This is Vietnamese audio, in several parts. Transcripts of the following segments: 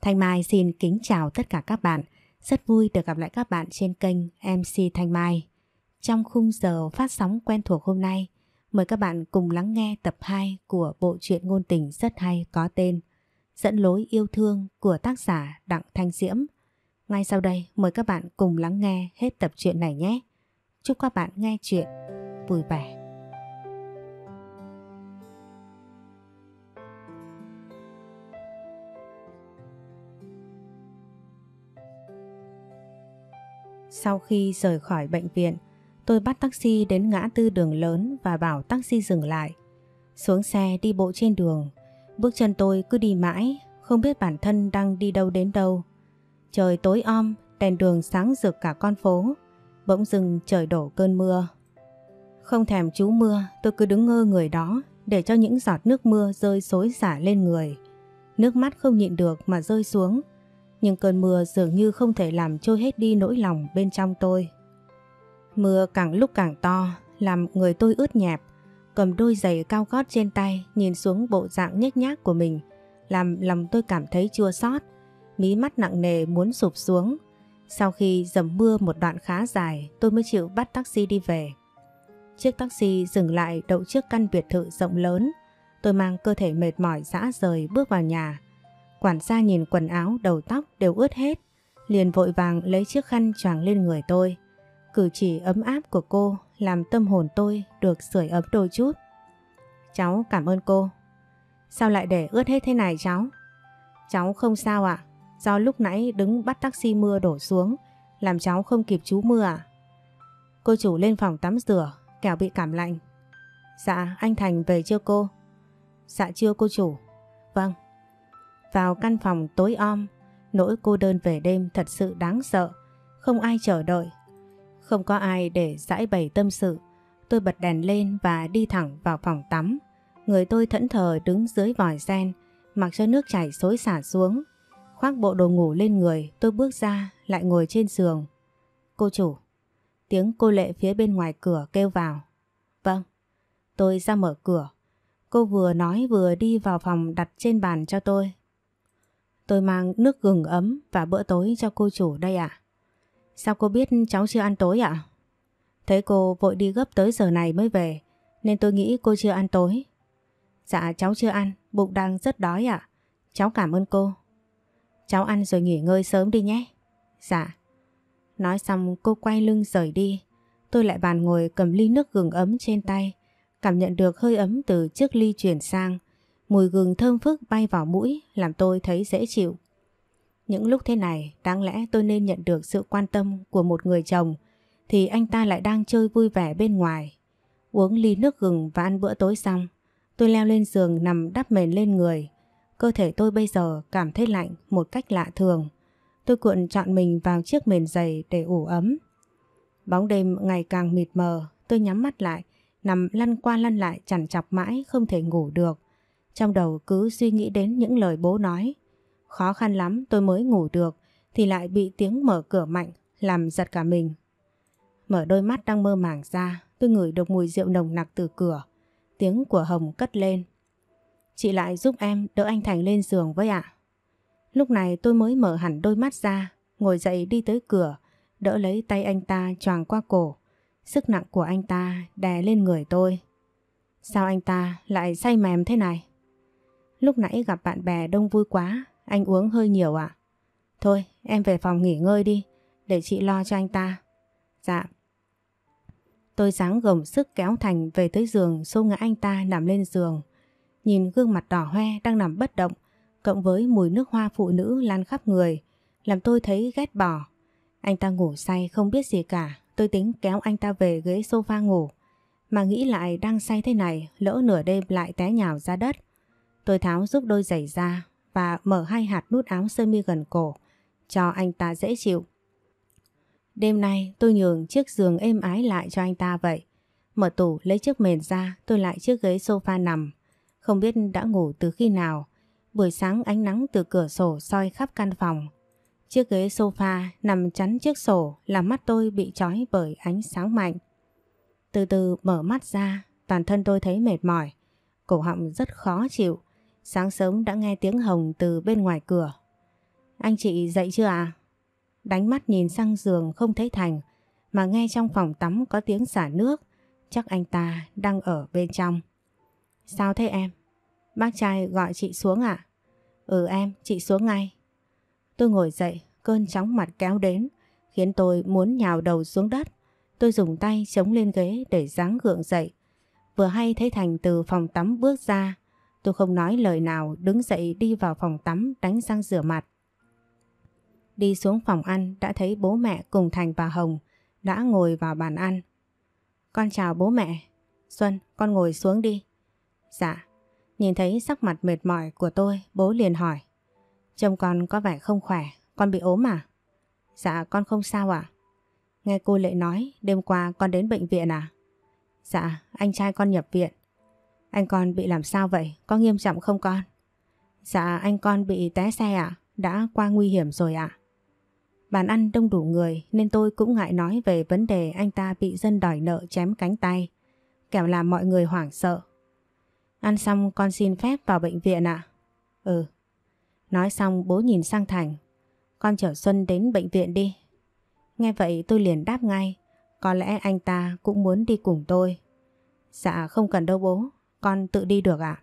Thanh Mai xin kính chào tất cả các bạn. Rất vui được gặp lại các bạn trên kênh MC Thanh Mai. Trong khung giờ phát sóng quen thuộc hôm nay, mời các bạn cùng lắng nghe tập 2 của bộ truyện ngôn tình rất hay có tên Dẫn lối yêu thương của tác giả Đặng Thanh Diễm. Ngay sau đây mời các bạn cùng lắng nghe hết tập truyện này nhé. Chúc các bạn nghe chuyện vui vẻ. Sau khi rời khỏi bệnh viện, tôi bắt taxi đến ngã tư đường lớn và bảo taxi dừng lại. Xuống xe đi bộ trên đường, bước chân tôi cứ đi mãi, không biết bản thân đang đi đâu đến đâu. Trời tối om, đèn đường sáng rực cả con phố, bỗng dừng trời đổ cơn mưa. Không thèm chú mưa, tôi cứ đứng ngơ người đó để cho những giọt nước mưa rơi xối xả lên người. Nước mắt không nhịn được mà rơi xuống, nhưng cơn mưa dường như không thể làm trôi hết đi nỗi lòng bên trong tôi. Mưa càng lúc càng to, làm người tôi ướt nhẹp, cầm đôi giày cao gót trên tay nhìn xuống bộ dạng nhếch nhác của mình, làm lòng tôi cảm thấy chua xót, mí mắt nặng nề muốn sụp xuống. Sau khi dầm mưa một đoạn khá dài, tôi mới chịu bắt taxi đi về. Chiếc taxi dừng lại đậu trước căn biệt thự rộng lớn, tôi mang cơ thể mệt mỏi dã rời bước vào nhà. Quản gia nhìn quần áo, đầu tóc đều ướt hết, liền vội vàng lấy chiếc khăn choàng lên người tôi. Cử chỉ ấm áp của cô làm tâm hồn tôi được sưởi ấm đôi chút. Cháu cảm ơn cô. Sao lại để ướt hết thế này cháu? Cháu không sao ạ, do lúc nãy đứng bắt taxi mưa đổ xuống, làm cháu không kịp chú mưa ạ. Cô chủ lên phòng tắm rửa, kẻo bị cảm lạnh. Dạ, anh Thành về chưa cô? Dạ chưa cô chủ. Vâng, vào căn phòng tối om. Nỗi cô đơn về đêm thật sự đáng sợ, không ai chờ đợi. Không có ai để giải bày tâm sự. Tôi bật đèn lên và đi thẳng vào phòng tắm. Người tôi thẫn thờ đứng dưới vòi sen, mặc cho nước chảy xối xả xuống. Khoác bộ đồ ngủ lên người, tôi bước ra, lại ngồi trên giường. Cô chủ, tiếng cô lệ phía bên ngoài cửa kêu vào. Vâng, tôi ra mở cửa. Cô vừa nói vừa đi vào phòng đặt trên bàn cho tôi Tôi mang nước gừng ấm và bữa tối cho cô chủ đây ạ. Sao cô biết cháu chưa ăn tối ạ? Thấy cô vội đi gấp tới giờ này mới về, nên tôi nghĩ cô chưa ăn tối. Dạ cháu chưa ăn, bụng đang rất đói ạ. Cháu cảm ơn cô. Cháu ăn rồi nghỉ ngơi sớm đi nhé. Dạ. Nói xong cô quay lưng rời đi. Tôi lại bàn ngồi cầm ly nước gừng ấm trên tay, cảm nhận được hơi ấm từ chiếc ly chuyển sang. Mùi gừng thơm phức bay vào mũi làm tôi thấy dễ chịu. Những lúc thế này đáng lẽ tôi nên nhận được sự quan tâm của một người chồng thì anh ta lại đang chơi vui vẻ bên ngoài. Uống ly nước gừng và ăn bữa tối xong tôi leo lên giường nằm đắp mền lên người. Cơ thể tôi bây giờ cảm thấy lạnh một cách lạ thường. Tôi cuộn trọn mình vào chiếc mền dày để ủ ấm. Bóng đêm ngày càng mịt mờ, tôi nhắm mắt lại, nằm lăn qua lăn lại chằn chọc mãi không thể ngủ được. Trong đầu cứ suy nghĩ đến những lời bố nói. Khó khăn lắm tôi mới ngủ được thì lại bị tiếng mở cửa mạnh làm giật cả mình. Mở đôi mắt đang mơ màng ra, tôi ngửi được mùi rượu nồng nặc từ cửa. Tiếng của Hồng cất lên. Chị lại giúp em đỡ anh Thành lên giường với ạ. Lúc này tôi mới mở hẳn đôi mắt ra, ngồi dậy đi tới cửa, đỡ lấy tay anh ta choàng qua cổ. Sức nặng của anh ta đè lên người tôi. Sao anh ta lại say mềm thế này? Lúc nãy gặp bạn bè đông vui quá Anh uống hơi nhiều à Thôi em về phòng nghỉ ngơi đi Để chị lo cho anh ta Dạ Tôi sáng gồng sức kéo Thành về tới giường Xô ngã anh ta nằm lên giường Nhìn gương mặt đỏ hoe đang nằm bất động Cộng với mùi nước hoa phụ nữ lan khắp người Làm tôi thấy ghét bỏ Anh ta ngủ say không biết gì cả Tôi tính kéo anh ta về ghế sofa ngủ Mà nghĩ lại đang say thế này Lỡ nửa đêm lại té nhào ra đất Tôi tháo giúp đôi giày ra và mở hai hạt nút áo sơ mi gần cổ cho anh ta dễ chịu. Đêm nay tôi nhường chiếc giường êm ái lại cho anh ta vậy. Mở tủ lấy chiếc mền ra tôi lại chiếc ghế sofa nằm. Không biết đã ngủ từ khi nào. Buổi sáng ánh nắng từ cửa sổ soi khắp căn phòng. Chiếc ghế sofa nằm chắn chiếc sổ làm mắt tôi bị trói bởi ánh sáng mạnh. Từ từ mở mắt ra toàn thân tôi thấy mệt mỏi. Cổ họng rất khó chịu. Sáng sớm đã nghe tiếng hồng từ bên ngoài cửa. Anh chị dậy chưa à? Đánh mắt nhìn sang giường không thấy Thành, mà nghe trong phòng tắm có tiếng xả nước, chắc anh ta đang ở bên trong. Sao thế em? Bác trai gọi chị xuống ạ? À? Ừ em, chị xuống ngay. Tôi ngồi dậy, cơn chóng mặt kéo đến, khiến tôi muốn nhào đầu xuống đất. Tôi dùng tay chống lên ghế để dáng gượng dậy. Vừa hay thấy Thành từ phòng tắm bước ra, Tôi không nói lời nào đứng dậy đi vào phòng tắm đánh răng rửa mặt. Đi xuống phòng ăn đã thấy bố mẹ cùng Thành và Hồng đã ngồi vào bàn ăn. Con chào bố mẹ. Xuân, con ngồi xuống đi. Dạ. Nhìn thấy sắc mặt mệt mỏi của tôi, bố liền hỏi. Chồng con có vẻ không khỏe, con bị ốm à? Dạ, con không sao ạ. Nghe cô Lệ nói, đêm qua con đến bệnh viện à? Dạ, anh trai con nhập viện. Anh con bị làm sao vậy? Có nghiêm trọng không con? Dạ anh con bị té xe ạ, à? đã qua nguy hiểm rồi ạ. À? Bàn ăn đông đủ người nên tôi cũng ngại nói về vấn đề anh ta bị dân đòi nợ chém cánh tay, kẻo làm mọi người hoảng sợ. Ăn xong con xin phép vào bệnh viện ạ. Ừ. Nói xong bố nhìn sang Thành. Con chở Xuân đến bệnh viện đi. Nghe vậy tôi liền đáp ngay. Có lẽ anh ta cũng muốn đi cùng tôi. Dạ không cần đâu bố, con tự đi được ạ? À?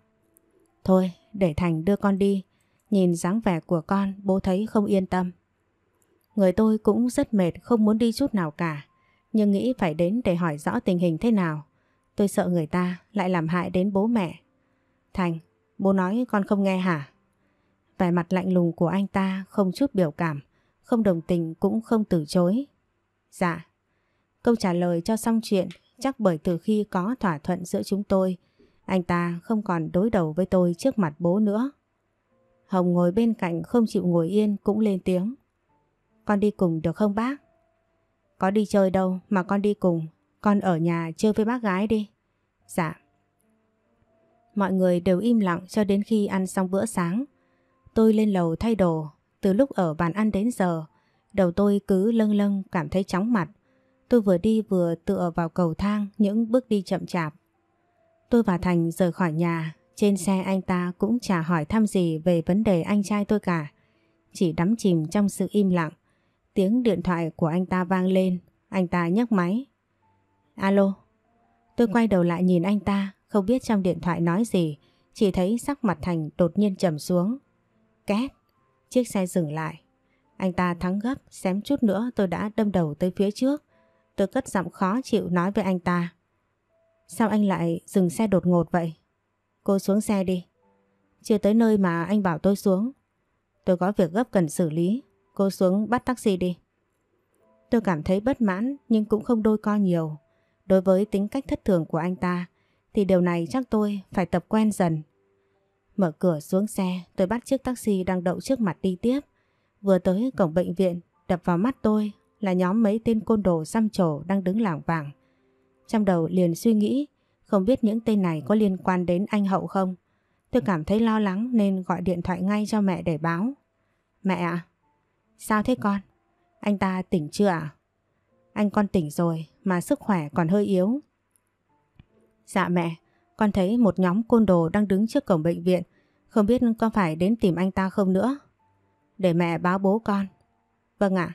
Thôi, để Thành đưa con đi. Nhìn dáng vẻ của con, bố thấy không yên tâm. Người tôi cũng rất mệt, không muốn đi chút nào cả. Nhưng nghĩ phải đến để hỏi rõ tình hình thế nào. Tôi sợ người ta lại làm hại đến bố mẹ. Thành, bố nói con không nghe hả? Vẻ mặt lạnh lùng của anh ta không chút biểu cảm, không đồng tình cũng không từ chối. Dạ. Câu trả lời cho xong chuyện chắc bởi từ khi có thỏa thuận giữa chúng tôi anh ta không còn đối đầu với tôi trước mặt bố nữa. Hồng ngồi bên cạnh không chịu ngồi yên cũng lên tiếng. Con đi cùng được không bác? Có đi chơi đâu mà con đi cùng. Con ở nhà chơi với bác gái đi. Dạ. Mọi người đều im lặng cho đến khi ăn xong bữa sáng. Tôi lên lầu thay đồ. Từ lúc ở bàn ăn đến giờ, đầu tôi cứ lâng lâng cảm thấy chóng mặt. Tôi vừa đi vừa tựa vào cầu thang những bước đi chậm chạp Tôi và Thành rời khỏi nhà, trên xe anh ta cũng chả hỏi thăm gì về vấn đề anh trai tôi cả. Chỉ đắm chìm trong sự im lặng. Tiếng điện thoại của anh ta vang lên, anh ta nhấc máy. Alo. Tôi quay đầu lại nhìn anh ta, không biết trong điện thoại nói gì, chỉ thấy sắc mặt Thành đột nhiên trầm xuống. Két, chiếc xe dừng lại. Anh ta thắng gấp, xém chút nữa tôi đã đâm đầu tới phía trước. Tôi cất giọng khó chịu nói với anh ta. Sao anh lại dừng xe đột ngột vậy? Cô xuống xe đi. Chưa tới nơi mà anh bảo tôi xuống. Tôi có việc gấp cần xử lý. Cô xuống bắt taxi đi. Tôi cảm thấy bất mãn nhưng cũng không đôi co nhiều. Đối với tính cách thất thường của anh ta thì điều này chắc tôi phải tập quen dần. Mở cửa xuống xe tôi bắt chiếc taxi đang đậu trước mặt đi tiếp. Vừa tới cổng bệnh viện đập vào mắt tôi là nhóm mấy tên côn đồ xăm trổ đang đứng lảng vảng trong đầu liền suy nghĩ Không biết những tên này có liên quan đến anh Hậu không Tôi cảm thấy lo lắng Nên gọi điện thoại ngay cho mẹ để báo Mẹ ạ Sao thế con Anh ta tỉnh chưa ạ à? Anh con tỉnh rồi mà sức khỏe còn hơi yếu Dạ mẹ Con thấy một nhóm côn đồ đang đứng trước cổng bệnh viện Không biết con phải đến tìm anh ta không nữa Để mẹ báo bố con Vâng ạ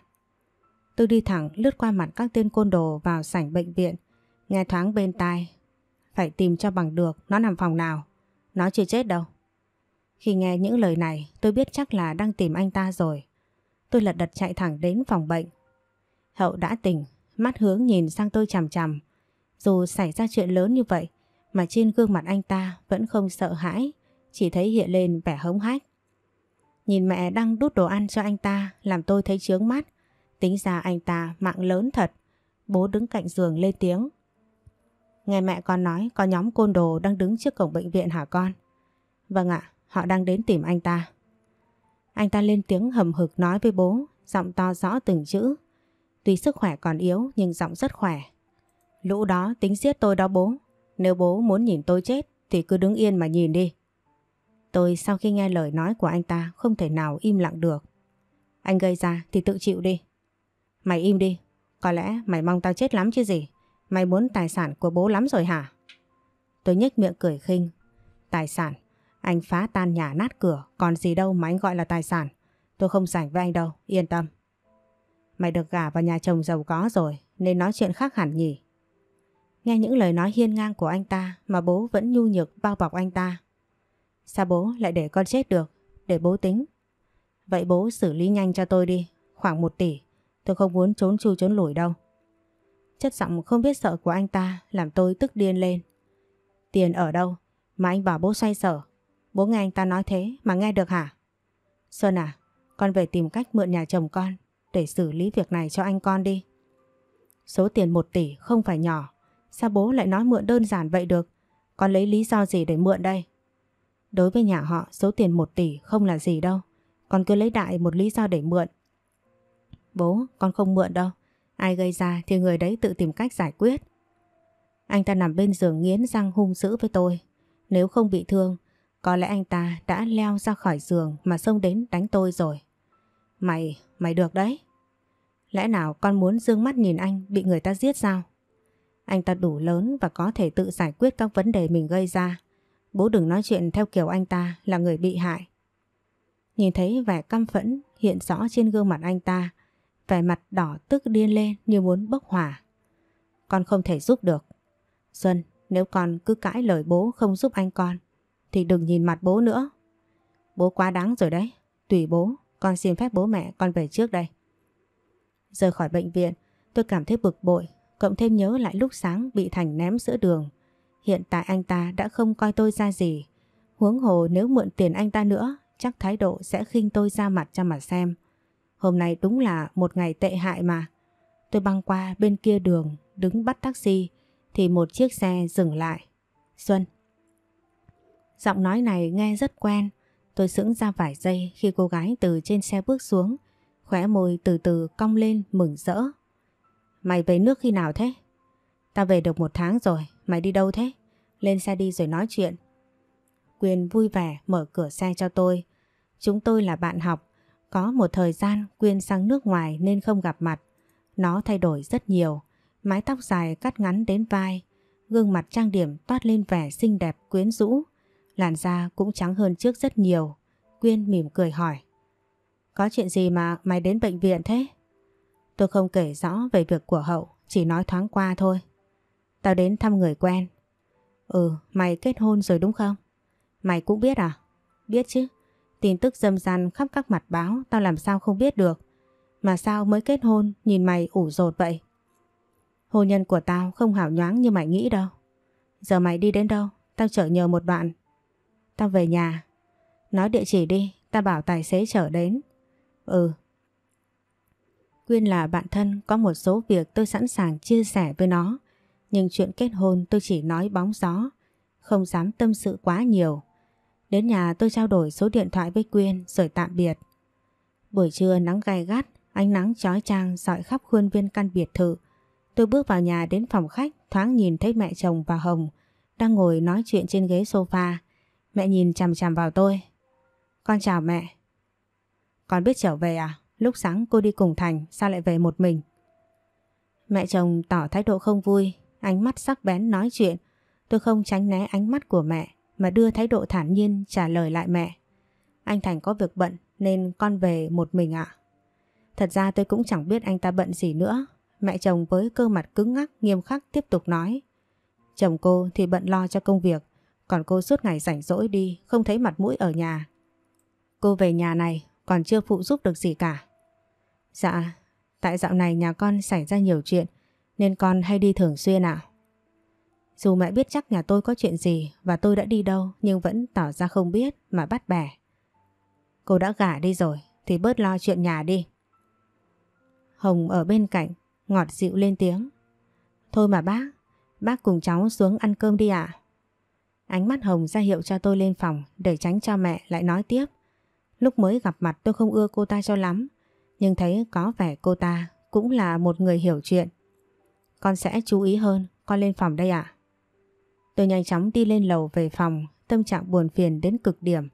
Tôi đi thẳng lướt qua mặt các tên côn đồ vào sảnh bệnh viện Nghe thoáng bên tai Phải tìm cho bằng được nó nằm phòng nào Nó chưa chết đâu Khi nghe những lời này tôi biết chắc là đang tìm anh ta rồi Tôi lật đật chạy thẳng đến phòng bệnh Hậu đã tỉnh Mắt hướng nhìn sang tôi chằm chằm Dù xảy ra chuyện lớn như vậy Mà trên gương mặt anh ta vẫn không sợ hãi Chỉ thấy hiện lên vẻ hống hách Nhìn mẹ đang đút đồ ăn cho anh ta Làm tôi thấy chướng mắt Tính ra anh ta mạng lớn thật Bố đứng cạnh giường lên tiếng Nghe mẹ con nói có nhóm côn đồ đang đứng trước cổng bệnh viện hả con? Vâng ạ, họ đang đến tìm anh ta. Anh ta lên tiếng hầm hực nói với bố, giọng to rõ từng chữ. Tuy sức khỏe còn yếu nhưng giọng rất khỏe. Lũ đó tính giết tôi đó bố. Nếu bố muốn nhìn tôi chết thì cứ đứng yên mà nhìn đi. Tôi sau khi nghe lời nói của anh ta không thể nào im lặng được. Anh gây ra thì tự chịu đi. Mày im đi, có lẽ mày mong tao chết lắm chứ gì. Mày muốn tài sản của bố lắm rồi hả? Tôi nhếch miệng cười khinh. Tài sản? Anh phá tan nhà nát cửa, còn gì đâu mà anh gọi là tài sản. Tôi không rảnh với anh đâu, yên tâm. Mày được gả vào nhà chồng giàu có rồi, nên nói chuyện khác hẳn nhỉ. Nghe những lời nói hiên ngang của anh ta mà bố vẫn nhu nhược bao bọc anh ta. Sao bố lại để con chết được, để bố tính. Vậy bố xử lý nhanh cho tôi đi, khoảng một tỷ. Tôi không muốn trốn chui trốn lủi đâu. Chất giọng không biết sợ của anh ta làm tôi tức điên lên. Tiền ở đâu mà anh bảo bố xoay sở? Bố nghe anh ta nói thế mà nghe được hả? Sơn à, con về tìm cách mượn nhà chồng con để xử lý việc này cho anh con đi. Số tiền 1 tỷ không phải nhỏ, sao bố lại nói mượn đơn giản vậy được? Con lấy lý do gì để mượn đây? Đối với nhà họ, số tiền 1 tỷ không là gì đâu. Con cứ lấy đại một lý do để mượn. Bố, con không mượn đâu. Ai gây ra thì người đấy tự tìm cách giải quyết. Anh ta nằm bên giường nghiến răng hung dữ với tôi. Nếu không bị thương, có lẽ anh ta đã leo ra khỏi giường mà xông đến đánh tôi rồi. Mày, mày được đấy. Lẽ nào con muốn dương mắt nhìn anh bị người ta giết sao? Anh ta đủ lớn và có thể tự giải quyết các vấn đề mình gây ra. Bố đừng nói chuyện theo kiểu anh ta là người bị hại. Nhìn thấy vẻ căm phẫn hiện rõ trên gương mặt anh ta, vẻ mặt đỏ tức điên lên như muốn bốc hỏa. Con không thể giúp được. Xuân, nếu con cứ cãi lời bố không giúp anh con, thì đừng nhìn mặt bố nữa. Bố quá đáng rồi đấy, tùy bố, con xin phép bố mẹ con về trước đây. Rời khỏi bệnh viện, tôi cảm thấy bực bội, cộng thêm nhớ lại lúc sáng bị Thành ném giữa đường. Hiện tại anh ta đã không coi tôi ra gì. Huống hồ nếu mượn tiền anh ta nữa, chắc thái độ sẽ khinh tôi ra mặt cho mà xem. Hôm nay đúng là một ngày tệ hại mà. Tôi băng qua bên kia đường, đứng bắt taxi, thì một chiếc xe dừng lại. Xuân. Giọng nói này nghe rất quen. Tôi sững ra vài giây khi cô gái từ trên xe bước xuống, khóe môi từ từ cong lên mừng rỡ. Mày về nước khi nào thế? Ta về được một tháng rồi, mày đi đâu thế? Lên xe đi rồi nói chuyện. Quyền vui vẻ mở cửa xe cho tôi. Chúng tôi là bạn học, có một thời gian Quyên sang nước ngoài nên không gặp mặt. Nó thay đổi rất nhiều. Mái tóc dài cắt ngắn đến vai. Gương mặt trang điểm toát lên vẻ xinh đẹp quyến rũ. Làn da cũng trắng hơn trước rất nhiều. Quyên mỉm cười hỏi. Có chuyện gì mà mày đến bệnh viện thế? Tôi không kể rõ về việc của hậu, chỉ nói thoáng qua thôi. Tao đến thăm người quen. Ừ, mày kết hôn rồi đúng không? Mày cũng biết à? Biết chứ, Tin tức dâm gian khắp các mặt báo Tao làm sao không biết được Mà sao mới kết hôn Nhìn mày ủ rột vậy Hôn nhân của tao không hảo nhoáng như mày nghĩ đâu Giờ mày đi đến đâu Tao chở nhờ một đoạn Tao về nhà Nói địa chỉ đi Tao bảo tài xế chở đến Ừ Quyên là bạn thân Có một số việc tôi sẵn sàng chia sẻ với nó Nhưng chuyện kết hôn tôi chỉ nói bóng gió Không dám tâm sự quá nhiều Đến nhà tôi trao đổi số điện thoại với Quyên rồi tạm biệt. Buổi trưa nắng gay gắt, ánh nắng chói chang dọi khắp khuôn viên căn biệt thự. Tôi bước vào nhà đến phòng khách, thoáng nhìn thấy mẹ chồng và Hồng đang ngồi nói chuyện trên ghế sofa. Mẹ nhìn chằm chằm vào tôi. Con chào mẹ. Con biết trở về à? Lúc sáng cô đi cùng Thành, sao lại về một mình? Mẹ chồng tỏ thái độ không vui, ánh mắt sắc bén nói chuyện. Tôi không tránh né ánh mắt của mẹ mà đưa thái độ thản nhiên trả lời lại mẹ. Anh Thành có việc bận nên con về một mình ạ. Thật ra tôi cũng chẳng biết anh ta bận gì nữa. Mẹ chồng với cơ mặt cứng ngắc nghiêm khắc tiếp tục nói. Chồng cô thì bận lo cho công việc, còn cô suốt ngày rảnh rỗi đi, không thấy mặt mũi ở nhà. Cô về nhà này còn chưa phụ giúp được gì cả. Dạ, tại dạo này nhà con xảy ra nhiều chuyện nên con hay đi thường xuyên ạ. Dù mẹ biết chắc nhà tôi có chuyện gì và tôi đã đi đâu nhưng vẫn tỏ ra không biết mà bắt bẻ. Cô đã gả đi rồi thì bớt lo chuyện nhà đi. Hồng ở bên cạnh, ngọt dịu lên tiếng. Thôi mà bác, bác cùng cháu xuống ăn cơm đi ạ. Ánh mắt Hồng ra hiệu cho tôi lên phòng để tránh cho mẹ lại nói tiếp. Lúc mới gặp mặt tôi không ưa cô ta cho lắm, nhưng thấy có vẻ cô ta cũng là một người hiểu chuyện. Con sẽ chú ý hơn, con lên phòng đây ạ. Tôi nhanh chóng đi lên lầu về phòng, tâm trạng buồn phiền đến cực điểm.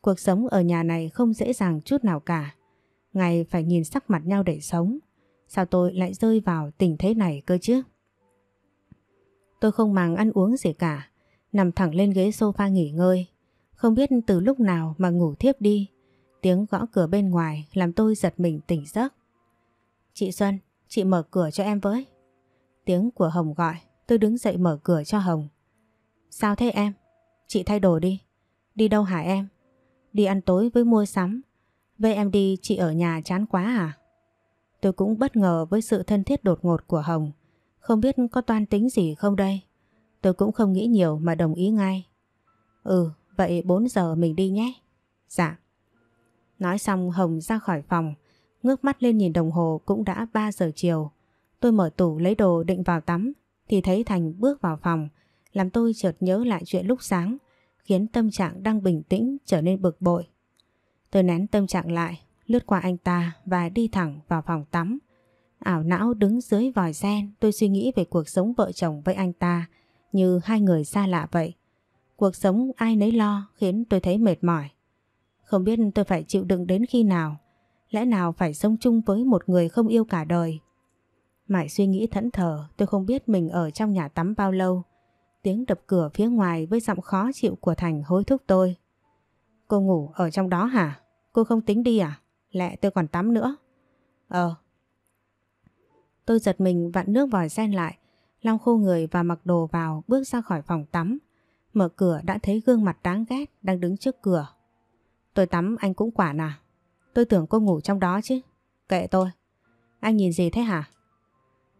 Cuộc sống ở nhà này không dễ dàng chút nào cả. Ngày phải nhìn sắc mặt nhau để sống. Sao tôi lại rơi vào tình thế này cơ chứ? Tôi không màng ăn uống gì cả, nằm thẳng lên ghế sofa nghỉ ngơi. Không biết từ lúc nào mà ngủ thiếp đi. Tiếng gõ cửa bên ngoài làm tôi giật mình tỉnh giấc. Chị Xuân, chị mở cửa cho em với. Tiếng của Hồng gọi, tôi đứng dậy mở cửa cho Hồng. Sao thế em? Chị thay đổi đi. Đi đâu hả em? Đi ăn tối với mua sắm. Vậy em đi chị ở nhà chán quá à? Tôi cũng bất ngờ với sự thân thiết đột ngột của Hồng. Không biết có toan tính gì không đây? Tôi cũng không nghĩ nhiều mà đồng ý ngay. Ừ, vậy 4 giờ mình đi nhé. Dạ. Nói xong Hồng ra khỏi phòng, ngước mắt lên nhìn đồng hồ cũng đã 3 giờ chiều. Tôi mở tủ lấy đồ định vào tắm, thì thấy Thành bước vào phòng, làm tôi chợt nhớ lại chuyện lúc sáng, khiến tâm trạng đang bình tĩnh trở nên bực bội. Tôi nén tâm trạng lại, lướt qua anh ta và đi thẳng vào phòng tắm. Ảo não đứng dưới vòi sen, tôi suy nghĩ về cuộc sống vợ chồng với anh ta như hai người xa lạ vậy. Cuộc sống ai nấy lo khiến tôi thấy mệt mỏi. Không biết tôi phải chịu đựng đến khi nào, lẽ nào phải sống chung với một người không yêu cả đời. Mãi suy nghĩ thẫn thờ, tôi không biết mình ở trong nhà tắm bao lâu tiếng đập cửa phía ngoài với giọng khó chịu của Thành hối thúc tôi. Cô ngủ ở trong đó hả? Cô không tính đi à? Lẹ tôi còn tắm nữa. Ờ. Tôi giật mình vặn nước vòi sen lại, lau khô người và mặc đồ vào bước ra khỏi phòng tắm. Mở cửa đã thấy gương mặt đáng ghét đang đứng trước cửa. Tôi tắm anh cũng quả à? Tôi tưởng cô ngủ trong đó chứ. Kệ tôi. Anh nhìn gì thế hả?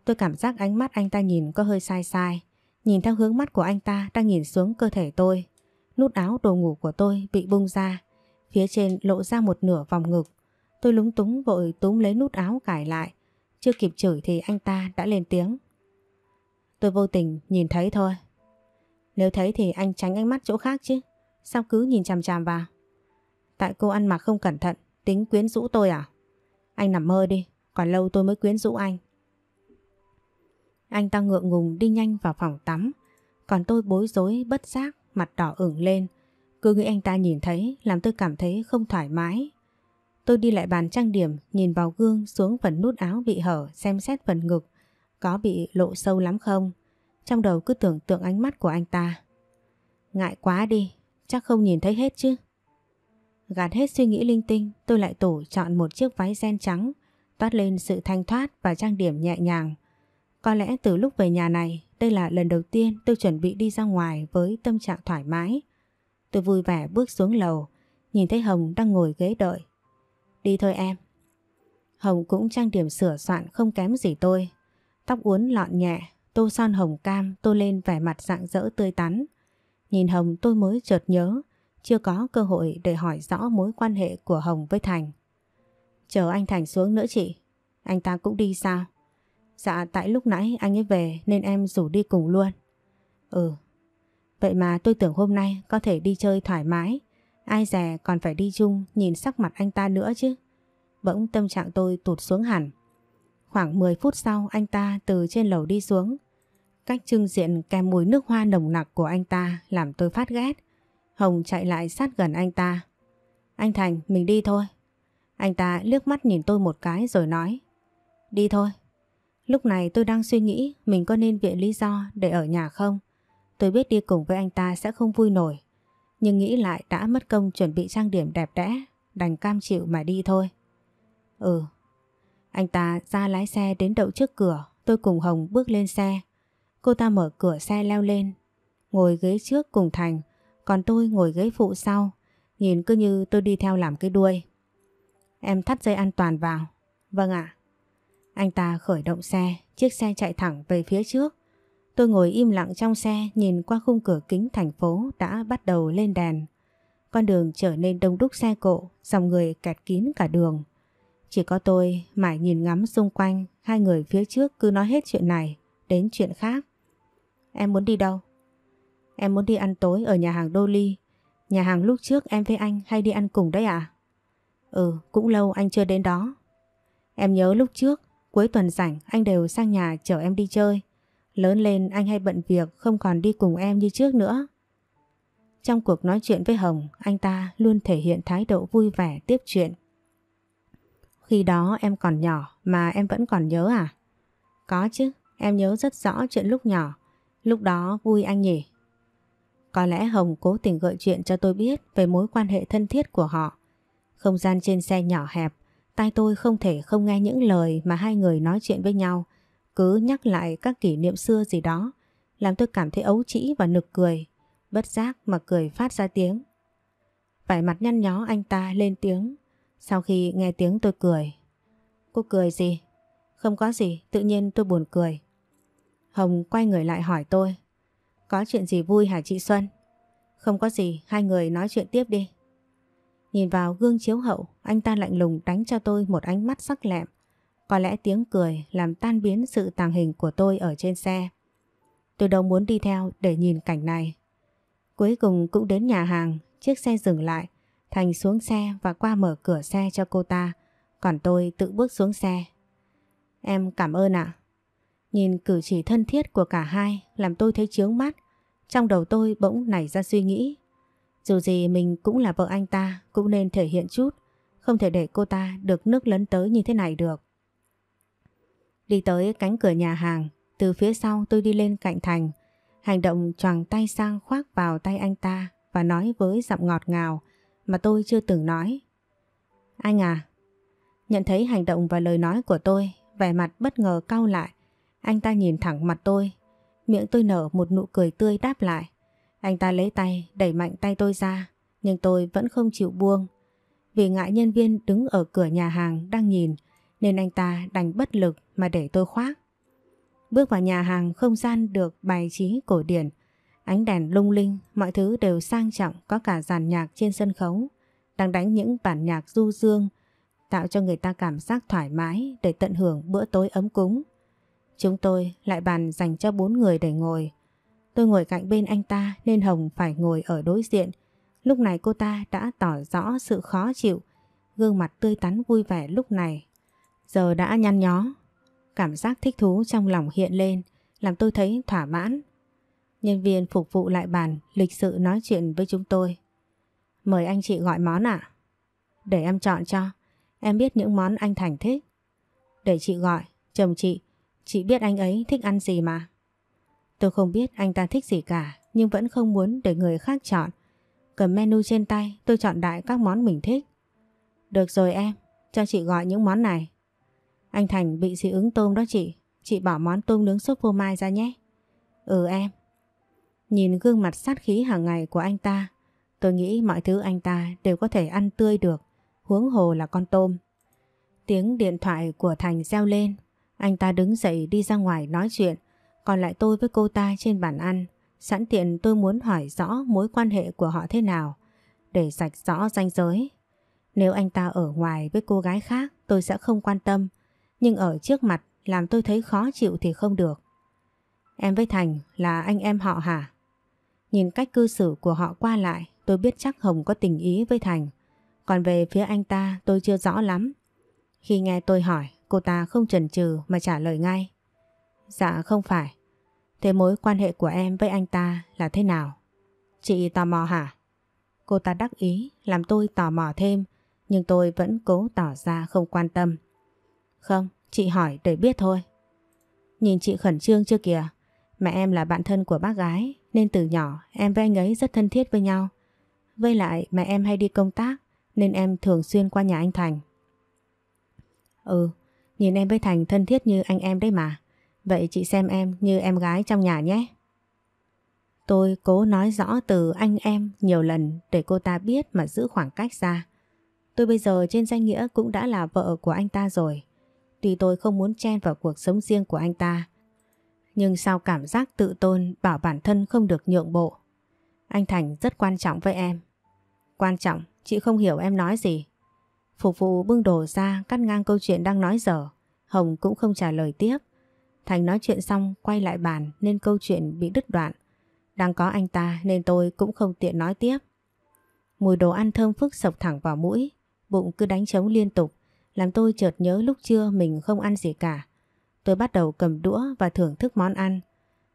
Tôi cảm giác ánh mắt anh ta nhìn có hơi sai sai. Nhìn theo hướng mắt của anh ta đang nhìn xuống cơ thể tôi Nút áo đồ ngủ của tôi bị bung ra Phía trên lộ ra một nửa vòng ngực Tôi lúng túng vội túm lấy nút áo cải lại Chưa kịp chửi thì anh ta đã lên tiếng Tôi vô tình nhìn thấy thôi Nếu thấy thì anh tránh ánh mắt chỗ khác chứ Sao cứ nhìn chằm chằm vào Tại cô ăn mặc không cẩn thận Tính quyến rũ tôi à Anh nằm mơ đi Còn lâu tôi mới quyến rũ anh anh ta ngượng ngùng đi nhanh vào phòng tắm Còn tôi bối rối bất giác Mặt đỏ ửng lên Cứ nghĩ anh ta nhìn thấy Làm tôi cảm thấy không thoải mái Tôi đi lại bàn trang điểm Nhìn vào gương xuống phần nút áo bị hở Xem xét phần ngực Có bị lộ sâu lắm không Trong đầu cứ tưởng tượng ánh mắt của anh ta Ngại quá đi Chắc không nhìn thấy hết chứ Gạt hết suy nghĩ linh tinh Tôi lại tủ chọn một chiếc váy ren trắng Toát lên sự thanh thoát và trang điểm nhẹ nhàng có lẽ từ lúc về nhà này, đây là lần đầu tiên tôi chuẩn bị đi ra ngoài với tâm trạng thoải mái. Tôi vui vẻ bước xuống lầu, nhìn thấy Hồng đang ngồi ghế đợi. Đi thôi em. Hồng cũng trang điểm sửa soạn không kém gì tôi. Tóc uốn lọn nhẹ, tô son hồng cam tô lên vẻ mặt rạng rỡ tươi tắn. Nhìn Hồng tôi mới chợt nhớ, chưa có cơ hội để hỏi rõ mối quan hệ của Hồng với Thành. Chờ anh Thành xuống nữa chị, anh ta cũng đi sao? Dạ tại lúc nãy anh ấy về nên em rủ đi cùng luôn. Ừ. Vậy mà tôi tưởng hôm nay có thể đi chơi thoải mái. Ai dè còn phải đi chung nhìn sắc mặt anh ta nữa chứ. Bỗng tâm trạng tôi tụt xuống hẳn. Khoảng 10 phút sau anh ta từ trên lầu đi xuống. Cách trưng diện kèm mùi nước hoa nồng nặc của anh ta làm tôi phát ghét. Hồng chạy lại sát gần anh ta. Anh Thành, mình đi thôi. Anh ta liếc mắt nhìn tôi một cái rồi nói. Đi thôi, Lúc này tôi đang suy nghĩ mình có nên viện lý do để ở nhà không? Tôi biết đi cùng với anh ta sẽ không vui nổi. Nhưng nghĩ lại đã mất công chuẩn bị trang điểm đẹp đẽ, đành cam chịu mà đi thôi. Ừ. Anh ta ra lái xe đến đậu trước cửa, tôi cùng Hồng bước lên xe. Cô ta mở cửa xe leo lên, ngồi ghế trước cùng Thành, còn tôi ngồi ghế phụ sau, nhìn cứ như tôi đi theo làm cái đuôi. Em thắt dây an toàn vào. Vâng ạ. À. Anh ta khởi động xe, chiếc xe chạy thẳng về phía trước. Tôi ngồi im lặng trong xe nhìn qua khung cửa kính thành phố đã bắt đầu lên đèn. Con đường trở nên đông đúc xe cộ, dòng người kẹt kín cả đường. Chỉ có tôi mãi nhìn ngắm xung quanh, hai người phía trước cứ nói hết chuyện này, đến chuyện khác. Em muốn đi đâu? Em muốn đi ăn tối ở nhà hàng Dolly Nhà hàng lúc trước em với anh hay đi ăn cùng đấy à? Ừ, cũng lâu anh chưa đến đó. Em nhớ lúc trước Cuối tuần rảnh anh đều sang nhà chở em đi chơi. Lớn lên anh hay bận việc không còn đi cùng em như trước nữa. Trong cuộc nói chuyện với Hồng, anh ta luôn thể hiện thái độ vui vẻ tiếp chuyện. Khi đó em còn nhỏ mà em vẫn còn nhớ à? Có chứ, em nhớ rất rõ chuyện lúc nhỏ. Lúc đó vui anh nhỉ? Có lẽ Hồng cố tình gợi chuyện cho tôi biết về mối quan hệ thân thiết của họ. Không gian trên xe nhỏ hẹp, tai tôi không thể không nghe những lời mà hai người nói chuyện với nhau, cứ nhắc lại các kỷ niệm xưa gì đó, làm tôi cảm thấy ấu trĩ và nực cười, bất giác mà cười phát ra tiếng. Vẻ mặt nhăn nhó anh ta lên tiếng, sau khi nghe tiếng tôi cười. Cô cười gì? Không có gì, tự nhiên tôi buồn cười. Hồng quay người lại hỏi tôi, có chuyện gì vui hả chị Xuân? Không có gì, hai người nói chuyện tiếp đi. Nhìn vào gương chiếu hậu, anh ta lạnh lùng đánh cho tôi một ánh mắt sắc lẹm. Có lẽ tiếng cười làm tan biến sự tàng hình của tôi ở trên xe. Tôi đâu muốn đi theo để nhìn cảnh này. Cuối cùng cũng đến nhà hàng, chiếc xe dừng lại. Thành xuống xe và qua mở cửa xe cho cô ta. Còn tôi tự bước xuống xe. Em cảm ơn ạ. Nhìn cử chỉ thân thiết của cả hai làm tôi thấy chướng mắt. Trong đầu tôi bỗng nảy ra suy nghĩ dù gì mình cũng là vợ anh ta Cũng nên thể hiện chút Không thể để cô ta được nước lấn tới như thế này được Đi tới cánh cửa nhà hàng Từ phía sau tôi đi lên cạnh thành Hành động choàng tay sang khoác vào tay anh ta Và nói với giọng ngọt ngào Mà tôi chưa từng nói Anh à Nhận thấy hành động và lời nói của tôi Vẻ mặt bất ngờ cau lại Anh ta nhìn thẳng mặt tôi Miệng tôi nở một nụ cười tươi đáp lại anh ta lấy tay, đẩy mạnh tay tôi ra, nhưng tôi vẫn không chịu buông. Vì ngại nhân viên đứng ở cửa nhà hàng đang nhìn, nên anh ta đành bất lực mà để tôi khoác. Bước vào nhà hàng không gian được bài trí cổ điển, ánh đèn lung linh, mọi thứ đều sang trọng có cả dàn nhạc trên sân khấu, đang đánh những bản nhạc du dương, tạo cho người ta cảm giác thoải mái để tận hưởng bữa tối ấm cúng. Chúng tôi lại bàn dành cho bốn người để ngồi, Tôi ngồi cạnh bên anh ta nên Hồng phải ngồi ở đối diện. Lúc này cô ta đã tỏ rõ sự khó chịu, gương mặt tươi tắn vui vẻ lúc này. Giờ đã nhăn nhó, cảm giác thích thú trong lòng hiện lên, làm tôi thấy thỏa mãn. Nhân viên phục vụ lại bàn, lịch sự nói chuyện với chúng tôi. Mời anh chị gọi món ạ? Để em chọn cho, em biết những món anh Thành thích. Để chị gọi, chồng chị, chị biết anh ấy thích ăn gì mà. Tôi không biết anh ta thích gì cả nhưng vẫn không muốn để người khác chọn. Cầm menu trên tay tôi chọn đại các món mình thích. Được rồi em, cho chị gọi những món này. Anh Thành bị dị ứng tôm đó chị, chị bỏ món tôm nướng sốt phô mai ra nhé. Ừ em. Nhìn gương mặt sát khí hàng ngày của anh ta, tôi nghĩ mọi thứ anh ta đều có thể ăn tươi được, huống hồ là con tôm. Tiếng điện thoại của Thành reo lên, anh ta đứng dậy đi ra ngoài nói chuyện. Còn lại tôi với cô ta trên bàn ăn Sẵn tiện tôi muốn hỏi rõ mối quan hệ của họ thế nào Để sạch rõ ranh giới Nếu anh ta ở ngoài với cô gái khác tôi sẽ không quan tâm Nhưng ở trước mặt làm tôi thấy khó chịu thì không được Em với Thành là anh em họ hả? Nhìn cách cư xử của họ qua lại tôi biết chắc Hồng có tình ý với Thành Còn về phía anh ta tôi chưa rõ lắm Khi nghe tôi hỏi cô ta không chần chừ mà trả lời ngay Dạ không phải Thế mối quan hệ của em với anh ta là thế nào? Chị tò mò hả? Cô ta đắc ý làm tôi tò mò thêm nhưng tôi vẫn cố tỏ ra không quan tâm. Không, chị hỏi để biết thôi. Nhìn chị khẩn trương chưa kìa? Mẹ em là bạn thân của bác gái nên từ nhỏ em với anh ấy rất thân thiết với nhau. Với lại mẹ em hay đi công tác nên em thường xuyên qua nhà anh Thành. Ừ, nhìn em với Thành thân thiết như anh em đấy mà. Vậy chị xem em như em gái trong nhà nhé. Tôi cố nói rõ từ anh em nhiều lần để cô ta biết mà giữ khoảng cách ra. Tôi bây giờ trên danh nghĩa cũng đã là vợ của anh ta rồi. Tuy tôi không muốn chen vào cuộc sống riêng của anh ta, nhưng sao cảm giác tự tôn bảo bản thân không được nhượng bộ. Anh Thành rất quan trọng với em. Quan trọng, chị không hiểu em nói gì. Phục vụ bưng đồ ra cắt ngang câu chuyện đang nói dở. Hồng cũng không trả lời tiếp. Thành nói chuyện xong quay lại bàn nên câu chuyện bị đứt đoạn. Đang có anh ta nên tôi cũng không tiện nói tiếp. Mùi đồ ăn thơm phức sộc thẳng vào mũi, bụng cứ đánh trống liên tục, làm tôi chợt nhớ lúc trưa mình không ăn gì cả. Tôi bắt đầu cầm đũa và thưởng thức món ăn.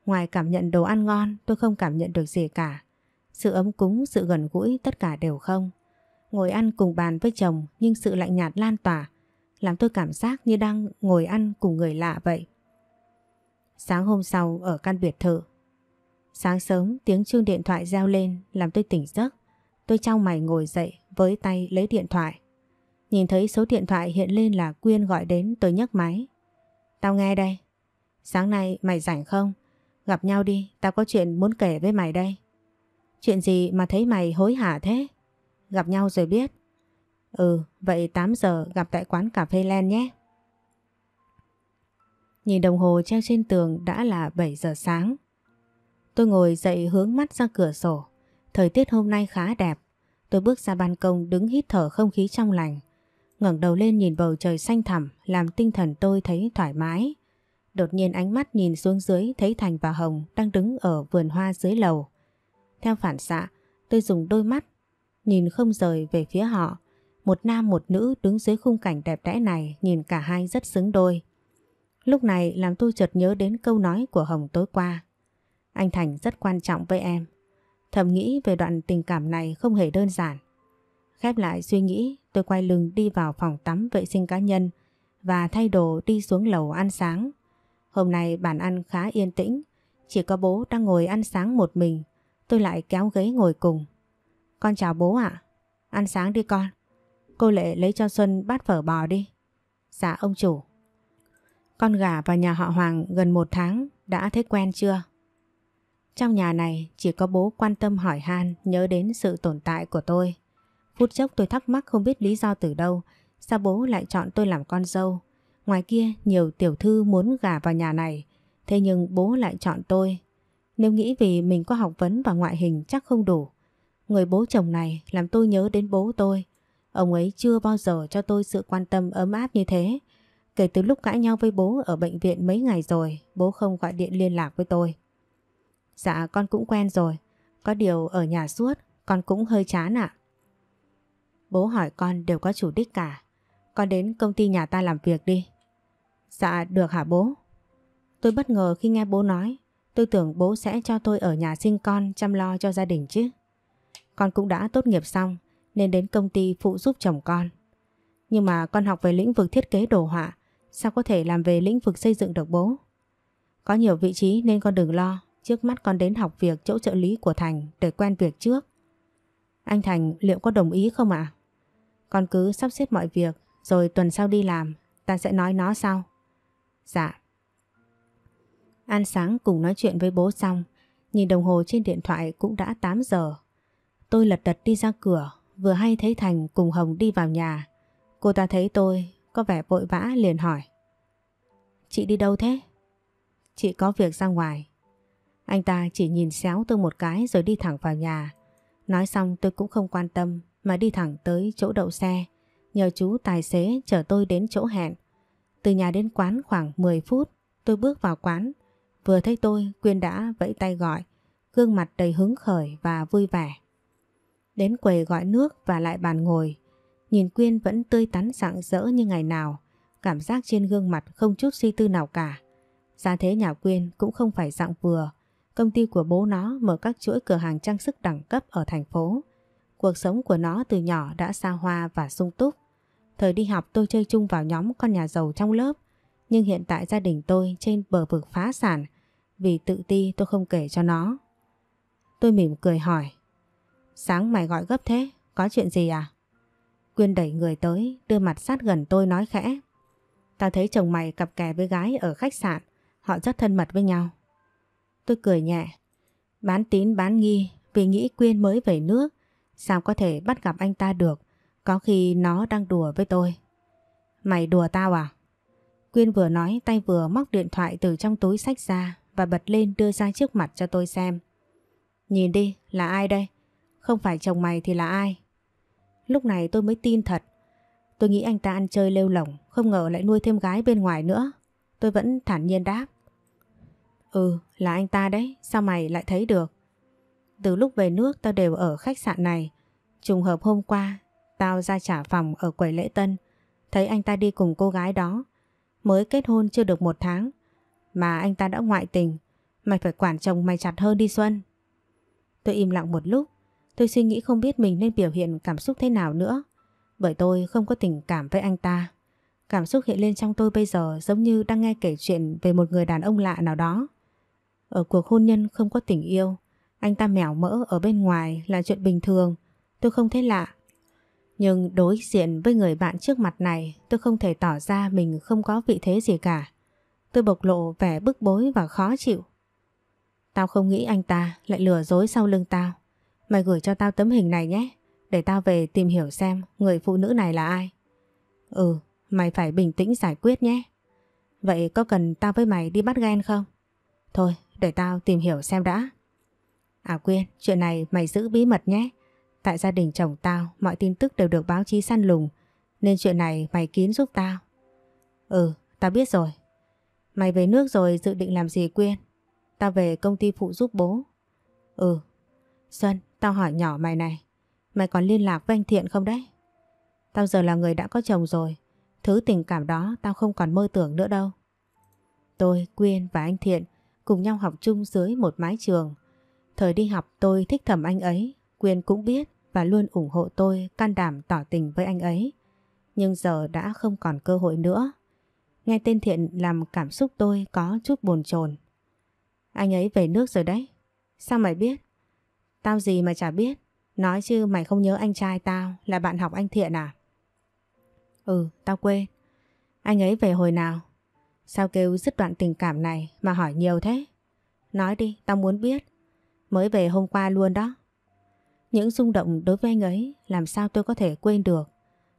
Ngoài cảm nhận đồ ăn ngon, tôi không cảm nhận được gì cả. Sự ấm cúng, sự gần gũi, tất cả đều không. Ngồi ăn cùng bàn với chồng nhưng sự lạnh nhạt lan tỏa, làm tôi cảm giác như đang ngồi ăn cùng người lạ vậy. Sáng hôm sau ở căn biệt thự Sáng sớm tiếng chuông điện thoại reo lên làm tôi tỉnh giấc. Tôi trong mày ngồi dậy với tay lấy điện thoại. Nhìn thấy số điện thoại hiện lên là Quyên gọi đến tôi nhấc máy. Tao nghe đây. Sáng nay mày rảnh không? Gặp nhau đi, tao có chuyện muốn kể với mày đây. Chuyện gì mà thấy mày hối hả thế? Gặp nhau rồi biết. Ừ, vậy 8 giờ gặp tại quán cà phê Len nhé. Nhìn đồng hồ treo trên tường đã là 7 giờ sáng. Tôi ngồi dậy hướng mắt ra cửa sổ. Thời tiết hôm nay khá đẹp. Tôi bước ra ban công đứng hít thở không khí trong lành. ngẩng đầu lên nhìn bầu trời xanh thẳm làm tinh thần tôi thấy thoải mái. Đột nhiên ánh mắt nhìn xuống dưới thấy Thành và Hồng đang đứng ở vườn hoa dưới lầu. Theo phản xạ, tôi dùng đôi mắt, nhìn không rời về phía họ. Một nam một nữ đứng dưới khung cảnh đẹp đẽ này nhìn cả hai rất xứng đôi. Lúc này làm tôi chợt nhớ đến câu nói của Hồng tối qua. Anh Thành rất quan trọng với em. Thầm nghĩ về đoạn tình cảm này không hề đơn giản. Khép lại suy nghĩ, tôi quay lưng đi vào phòng tắm vệ sinh cá nhân và thay đồ đi xuống lầu ăn sáng. Hôm nay bàn ăn khá yên tĩnh, chỉ có bố đang ngồi ăn sáng một mình, tôi lại kéo ghế ngồi cùng. Con chào bố ạ, ăn sáng đi con. Cô Lệ lấy cho Xuân bát phở bò đi. Dạ ông chủ. Con gà vào nhà họ Hoàng gần một tháng đã thấy quen chưa? Trong nhà này chỉ có bố quan tâm hỏi han nhớ đến sự tồn tại của tôi. Phút chốc tôi thắc mắc không biết lý do từ đâu, sao bố lại chọn tôi làm con dâu. Ngoài kia nhiều tiểu thư muốn gà vào nhà này, thế nhưng bố lại chọn tôi. Nếu nghĩ vì mình có học vấn và ngoại hình chắc không đủ. Người bố chồng này làm tôi nhớ đến bố tôi. Ông ấy chưa bao giờ cho tôi sự quan tâm ấm áp như thế. Kể từ lúc cãi nhau với bố ở bệnh viện mấy ngày rồi, bố không gọi điện liên lạc với tôi. Dạ con cũng quen rồi, có điều ở nhà suốt, con cũng hơi chán ạ. Bố hỏi con đều có chủ đích cả, con đến công ty nhà ta làm việc đi. Dạ được hả bố? Tôi bất ngờ khi nghe bố nói, tôi tưởng bố sẽ cho tôi ở nhà sinh con chăm lo cho gia đình chứ. Con cũng đã tốt nghiệp xong nên đến công ty phụ giúp chồng con. Nhưng mà con học về lĩnh vực thiết kế đồ họa Sao có thể làm về lĩnh vực xây dựng được bố Có nhiều vị trí nên con đừng lo Trước mắt con đến học việc chỗ trợ lý của Thành Để quen việc trước Anh Thành liệu có đồng ý không ạ Con cứ sắp xếp mọi việc Rồi tuần sau đi làm Ta sẽ nói nó sau Dạ Ăn sáng cùng nói chuyện với bố xong Nhìn đồng hồ trên điện thoại cũng đã 8 giờ Tôi lật đật đi ra cửa Vừa hay thấy Thành cùng Hồng đi vào nhà Cô ta thấy tôi có vẻ vội vã liền hỏi Chị đi đâu thế? Chị có việc ra ngoài Anh ta chỉ nhìn xéo tôi một cái rồi đi thẳng vào nhà Nói xong tôi cũng không quan tâm Mà đi thẳng tới chỗ đậu xe Nhờ chú tài xế chở tôi đến chỗ hẹn Từ nhà đến quán khoảng 10 phút Tôi bước vào quán Vừa thấy tôi Quyên đã vẫy tay gọi Gương mặt đầy hứng khởi và vui vẻ Đến quầy gọi nước và lại bàn ngồi Nhìn Quyên vẫn tươi tắn rạng rỡ như ngày nào, cảm giác trên gương mặt không chút suy tư nào cả. Gia thế nhà Quyên cũng không phải dạng vừa, công ty của bố nó mở các chuỗi cửa hàng trang sức đẳng cấp ở thành phố. Cuộc sống của nó từ nhỏ đã xa hoa và sung túc. Thời đi học tôi chơi chung vào nhóm con nhà giàu trong lớp, nhưng hiện tại gia đình tôi trên bờ vực phá sản vì tự ti tôi không kể cho nó. Tôi mỉm cười hỏi Sáng mày gọi gấp thế, có chuyện gì à? Quyên đẩy người tới, đưa mặt sát gần tôi nói khẽ. Tao thấy chồng mày cặp kè với gái ở khách sạn, họ rất thân mật với nhau. Tôi cười nhẹ, bán tín bán nghi vì nghĩ Quyên mới về nước, sao có thể bắt gặp anh ta được, có khi nó đang đùa với tôi. Mày đùa tao à? Quyên vừa nói tay vừa móc điện thoại từ trong túi sách ra và bật lên đưa ra trước mặt cho tôi xem. Nhìn đi, là ai đây? Không phải chồng mày thì là ai? Lúc này tôi mới tin thật. Tôi nghĩ anh ta ăn chơi lêu lỏng, không ngờ lại nuôi thêm gái bên ngoài nữa. Tôi vẫn thản nhiên đáp. Ừ, là anh ta đấy, sao mày lại thấy được? Từ lúc về nước tao đều ở khách sạn này. Trùng hợp hôm qua, tao ra trả phòng ở quầy lễ tân, thấy anh ta đi cùng cô gái đó. Mới kết hôn chưa được một tháng, mà anh ta đã ngoại tình. Mày phải quản chồng mày chặt hơn đi Xuân. Tôi im lặng một lúc, Tôi suy nghĩ không biết mình nên biểu hiện cảm xúc thế nào nữa Bởi tôi không có tình cảm với anh ta Cảm xúc hiện lên trong tôi bây giờ giống như đang nghe kể chuyện về một người đàn ông lạ nào đó Ở cuộc hôn nhân không có tình yêu Anh ta mẻo mỡ ở bên ngoài là chuyện bình thường Tôi không thấy lạ Nhưng đối diện với người bạn trước mặt này Tôi không thể tỏ ra mình không có vị thế gì cả Tôi bộc lộ vẻ bức bối và khó chịu Tao không nghĩ anh ta lại lừa dối sau lưng tao Mày gửi cho tao tấm hình này nhé Để tao về tìm hiểu xem người phụ nữ này là ai Ừ Mày phải bình tĩnh giải quyết nhé Vậy có cần tao với mày đi bắt ghen không? Thôi để tao tìm hiểu xem đã À Quyên Chuyện này mày giữ bí mật nhé Tại gia đình chồng tao Mọi tin tức đều được báo chí săn lùng Nên chuyện này mày kín giúp tao Ừ tao biết rồi Mày về nước rồi dự định làm gì Quyên? Tao về công ty phụ giúp bố Ừ Xuân Tao hỏi nhỏ mày này, mày còn liên lạc với anh Thiện không đấy? Tao giờ là người đã có chồng rồi, thứ tình cảm đó tao không còn mơ tưởng nữa đâu. Tôi, Quyên và anh Thiện cùng nhau học chung dưới một mái trường. Thời đi học tôi thích thầm anh ấy, Quyên cũng biết và luôn ủng hộ tôi can đảm tỏ tình với anh ấy. Nhưng giờ đã không còn cơ hội nữa. Nghe tên Thiện làm cảm xúc tôi có chút buồn chồn. Anh ấy về nước rồi đấy. Sao mày biết? Tao gì mà chả biết Nói chứ mày không nhớ anh trai tao Là bạn học anh Thiện à Ừ tao quên Anh ấy về hồi nào Sao kêu dứt đoạn tình cảm này Mà hỏi nhiều thế Nói đi tao muốn biết Mới về hôm qua luôn đó Những rung động đối với anh ấy Làm sao tôi có thể quên được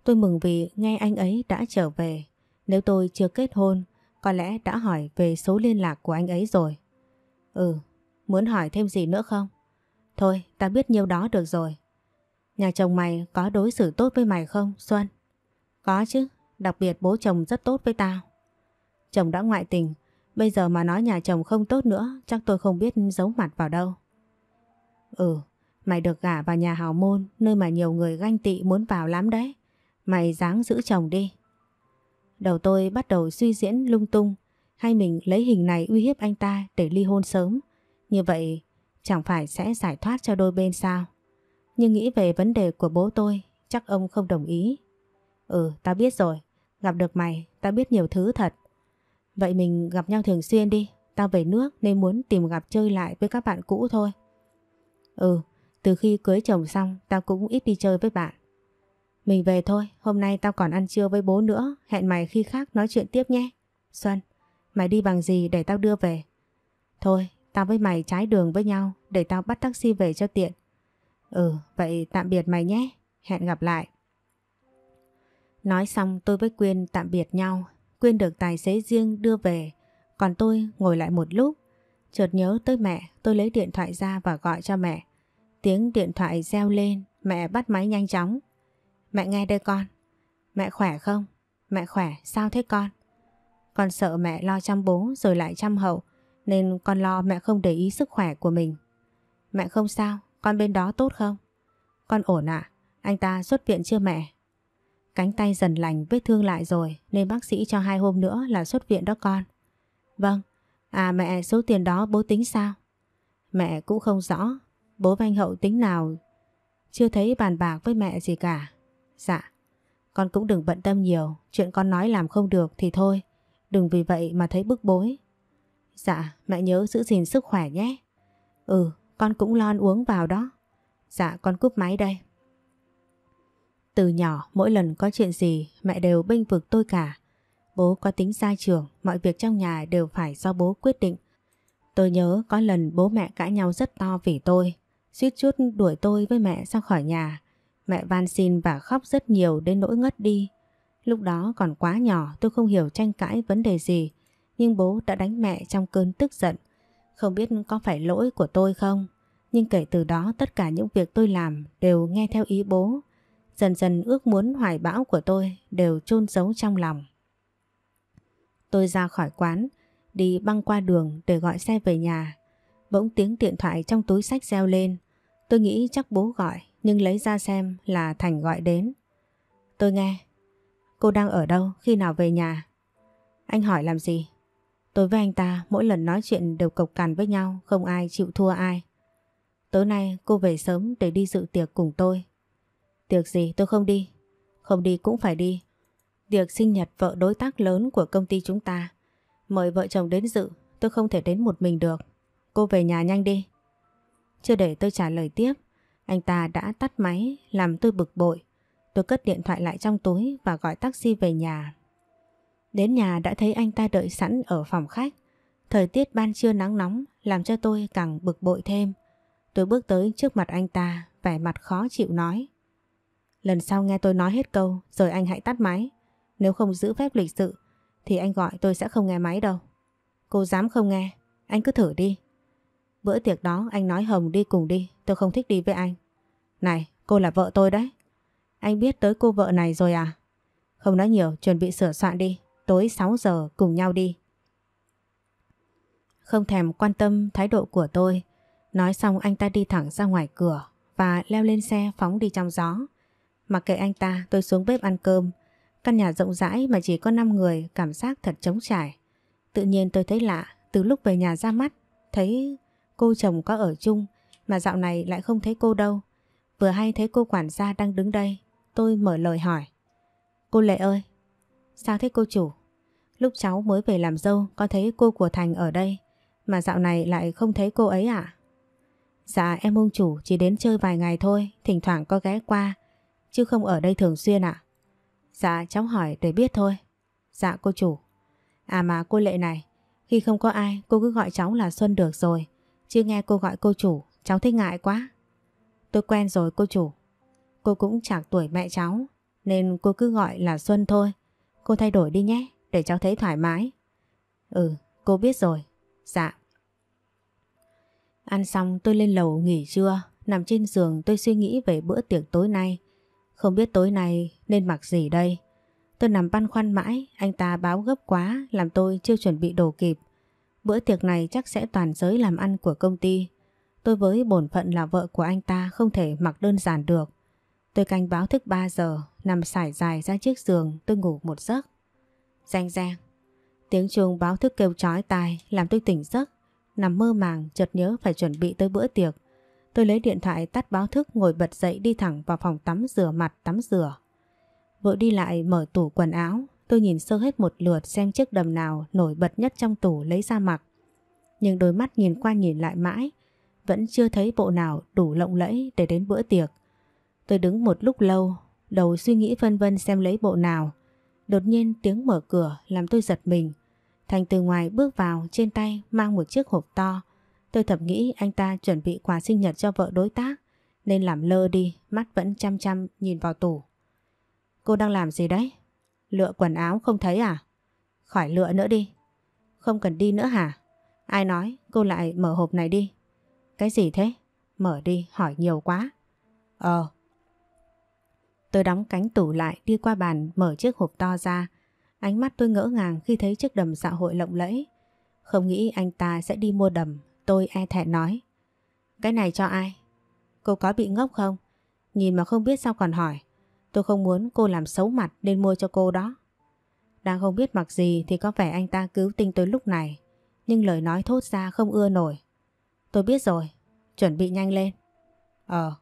Tôi mừng vì nghe anh ấy đã trở về Nếu tôi chưa kết hôn Có lẽ đã hỏi về số liên lạc của anh ấy rồi Ừ Muốn hỏi thêm gì nữa không Thôi ta biết nhiêu đó được rồi Nhà chồng mày có đối xử tốt với mày không Xuân? Có chứ Đặc biệt bố chồng rất tốt với tao Chồng đã ngoại tình Bây giờ mà nói nhà chồng không tốt nữa Chắc tôi không biết giấu mặt vào đâu Ừ Mày được gả vào nhà hào môn Nơi mà nhiều người ganh tị muốn vào lắm đấy Mày dáng giữ chồng đi Đầu tôi bắt đầu suy diễn lung tung Hay mình lấy hình này uy hiếp anh ta để ly hôn sớm Như vậy Chẳng phải sẽ giải thoát cho đôi bên sao Nhưng nghĩ về vấn đề của bố tôi Chắc ông không đồng ý Ừ tao biết rồi Gặp được mày tao biết nhiều thứ thật Vậy mình gặp nhau thường xuyên đi Tao về nước nên muốn tìm gặp chơi lại với các bạn cũ thôi Ừ Từ khi cưới chồng xong Tao cũng ít đi chơi với bạn Mình về thôi Hôm nay tao còn ăn trưa với bố nữa Hẹn mày khi khác nói chuyện tiếp nhé Xuân Mày đi bằng gì để tao đưa về Thôi Tao với mày trái đường với nhau để tao bắt taxi về cho tiện. Ừ, vậy tạm biệt mày nhé. Hẹn gặp lại. Nói xong tôi với Quyên tạm biệt nhau. Quyên được tài xế riêng đưa về. Còn tôi ngồi lại một lúc. Chợt nhớ tới mẹ, tôi lấy điện thoại ra và gọi cho mẹ. Tiếng điện thoại reo lên, mẹ bắt máy nhanh chóng. Mẹ nghe đây con. Mẹ khỏe không? Mẹ khỏe, sao thế con? Con sợ mẹ lo chăm bố rồi lại chăm hậu. Nên con lo mẹ không để ý sức khỏe của mình Mẹ không sao Con bên đó tốt không Con ổn ạ Anh ta xuất viện chưa mẹ Cánh tay dần lành vết thương lại rồi Nên bác sĩ cho hai hôm nữa là xuất viện đó con Vâng À mẹ số tiền đó bố tính sao Mẹ cũng không rõ Bố và anh Hậu tính nào Chưa thấy bàn bạc với mẹ gì cả Dạ Con cũng đừng bận tâm nhiều Chuyện con nói làm không được thì thôi Đừng vì vậy mà thấy bức bối Dạ, mẹ nhớ giữ gìn sức khỏe nhé. Ừ, con cũng lon uống vào đó. Dạ, con cúp máy đây. Từ nhỏ, mỗi lần có chuyện gì, mẹ đều bênh vực tôi cả. Bố có tính gia trưởng, mọi việc trong nhà đều phải do bố quyết định. Tôi nhớ có lần bố mẹ cãi nhau rất to vì tôi, suýt chút đuổi tôi với mẹ ra khỏi nhà. Mẹ van xin và khóc rất nhiều đến nỗi ngất đi. Lúc đó còn quá nhỏ tôi không hiểu tranh cãi vấn đề gì nhưng bố đã đánh mẹ trong cơn tức giận. Không biết có phải lỗi của tôi không? Nhưng kể từ đó tất cả những việc tôi làm đều nghe theo ý bố. Dần dần ước muốn hoài bão của tôi đều chôn giấu trong lòng. Tôi ra khỏi quán, đi băng qua đường để gọi xe về nhà. Bỗng tiếng điện thoại trong túi sách reo lên. Tôi nghĩ chắc bố gọi nhưng lấy ra xem là Thành gọi đến. Tôi nghe. Cô đang ở đâu khi nào về nhà? Anh hỏi làm gì? Tôi với anh ta mỗi lần nói chuyện đều cộc cằn với nhau, không ai chịu thua ai. Tối nay cô về sớm để đi dự tiệc cùng tôi. Tiệc gì tôi không đi, không đi cũng phải đi. Tiệc sinh nhật vợ đối tác lớn của công ty chúng ta. Mời vợ chồng đến dự, tôi không thể đến một mình được. Cô về nhà nhanh đi. Chưa để tôi trả lời tiếp, anh ta đã tắt máy làm tôi bực bội. Tôi cất điện thoại lại trong túi và gọi taxi về nhà Đến nhà đã thấy anh ta đợi sẵn ở phòng khách. Thời tiết ban trưa nắng nóng làm cho tôi càng bực bội thêm. Tôi bước tới trước mặt anh ta, vẻ mặt khó chịu nói. Lần sau nghe tôi nói hết câu rồi anh hãy tắt máy. Nếu không giữ phép lịch sự thì anh gọi tôi sẽ không nghe máy đâu. Cô dám không nghe, anh cứ thử đi. Bữa tiệc đó anh nói Hồng đi cùng đi, tôi không thích đi với anh. Này, cô là vợ tôi đấy. Anh biết tới cô vợ này rồi à? Không nói nhiều, chuẩn bị sửa soạn đi, tối 6 giờ cùng nhau đi. Không thèm quan tâm thái độ của tôi, nói xong anh ta đi thẳng ra ngoài cửa và leo lên xe phóng đi trong gió. Mặc kệ anh ta, tôi xuống bếp ăn cơm. Căn nhà rộng rãi mà chỉ có 5 người, cảm giác thật trống trải. Tự nhiên tôi thấy lạ, từ lúc về nhà ra mắt, thấy cô chồng có ở chung, mà dạo này lại không thấy cô đâu. Vừa hay thấy cô quản gia đang đứng đây, tôi mở lời hỏi. Cô Lệ ơi, Sao thế cô chủ? Lúc cháu mới về làm dâu con thấy cô của Thành ở đây mà dạo này lại không thấy cô ấy ạ. À? Dạ em ông chủ chỉ đến chơi vài ngày thôi, thỉnh thoảng có ghé qua, chứ không ở đây thường xuyên ạ. Dạ cháu hỏi để biết thôi. Dạ cô chủ. À mà cô Lệ này, khi không có ai cô cứ gọi cháu là Xuân được rồi, chứ nghe cô gọi cô chủ, cháu thấy ngại quá. Tôi quen rồi cô chủ. Cô cũng chẳng tuổi mẹ cháu, nên cô cứ gọi là Xuân thôi. Cô thay đổi đi nhé, để cháu thấy thoải mái. Ừ, cô biết rồi. Dạ. Ăn xong tôi lên lầu nghỉ trưa, nằm trên giường tôi suy nghĩ về bữa tiệc tối nay. Không biết tối nay nên mặc gì đây. Tôi nằm băn khoăn mãi, anh ta báo gấp quá làm tôi chưa chuẩn bị đồ kịp. Bữa tiệc này chắc sẽ toàn giới làm ăn của công ty. Tôi với bổn phận là vợ của anh ta không thể mặc đơn giản được. Tôi canh báo thức 3 giờ, nằm sải dài ra chiếc giường tôi ngủ một giấc. Rang giang tiếng chuông báo thức kêu trói tai làm tôi tỉnh giấc, nằm mơ màng chợt nhớ phải chuẩn bị tới bữa tiệc. Tôi lấy điện thoại tắt báo thức ngồi bật dậy đi thẳng vào phòng tắm rửa mặt tắm rửa. Vội đi lại mở tủ quần áo, tôi nhìn sơ hết một lượt xem chiếc đầm nào nổi bật nhất trong tủ lấy ra mặc. Nhưng đôi mắt nhìn qua nhìn lại mãi, vẫn chưa thấy bộ nào đủ lộng lẫy để đến bữa tiệc. Tôi đứng một lúc lâu, đầu suy nghĩ vân vân xem lấy bộ nào. Đột nhiên tiếng mở cửa làm tôi giật mình. Thành từ ngoài bước vào trên tay mang một chiếc hộp to. Tôi thầm nghĩ anh ta chuẩn bị quà sinh nhật cho vợ đối tác nên làm lơ đi, mắt vẫn chăm chăm nhìn vào tủ. Cô đang làm gì đấy? Lựa quần áo không thấy à? Khỏi lựa nữa đi. Không cần đi nữa hả? Ai nói cô lại mở hộp này đi? Cái gì thế? Mở đi, hỏi nhiều quá. Ờ, Tôi đóng cánh tủ lại đi qua bàn mở chiếc hộp to ra. Ánh mắt tôi ngỡ ngàng khi thấy chiếc đầm xã dạ hội lộng lẫy. Không nghĩ anh ta sẽ đi mua đầm. Tôi e thẹn nói. Cái này cho ai? Cô có bị ngốc không? Nhìn mà không biết sao còn hỏi. Tôi không muốn cô làm xấu mặt nên mua cho cô đó. Đang không biết mặc gì thì có vẻ anh ta cứu tinh tôi lúc này. Nhưng lời nói thốt ra không ưa nổi. Tôi biết rồi. Chuẩn bị nhanh lên. Ờ,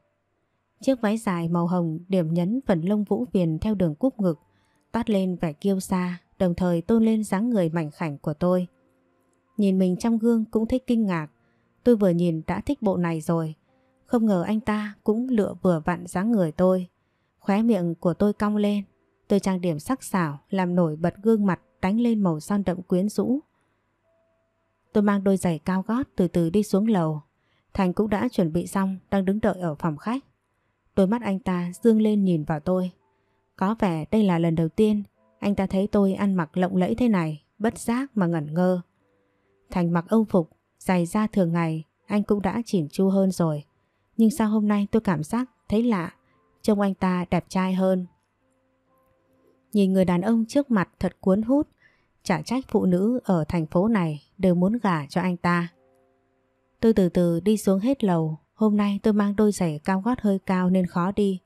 Chiếc váy dài màu hồng điểm nhấn phần lông vũ viền theo đường cúp ngực, toát lên vẻ kiêu xa, đồng thời tôn lên dáng người mảnh khảnh của tôi. Nhìn mình trong gương cũng thấy kinh ngạc, tôi vừa nhìn đã thích bộ này rồi. Không ngờ anh ta cũng lựa vừa vặn dáng người tôi. Khóe miệng của tôi cong lên, tôi trang điểm sắc sảo làm nổi bật gương mặt đánh lên màu son đậm quyến rũ. Tôi mang đôi giày cao gót từ từ đi xuống lầu. Thành cũng đã chuẩn bị xong, đang đứng đợi ở phòng khách. Đôi mắt anh ta dương lên nhìn vào tôi. Có vẻ đây là lần đầu tiên anh ta thấy tôi ăn mặc lộng lẫy thế này, bất giác mà ngẩn ngơ. Thành mặc âu phục, giày da thường ngày, anh cũng đã chỉn chu hơn rồi. Nhưng sao hôm nay tôi cảm giác thấy lạ, trông anh ta đẹp trai hơn. Nhìn người đàn ông trước mặt thật cuốn hút, chả trách phụ nữ ở thành phố này đều muốn gả cho anh ta. Tôi từ từ đi xuống hết lầu, Hôm nay tôi mang đôi giày cao gót hơi cao nên khó đi.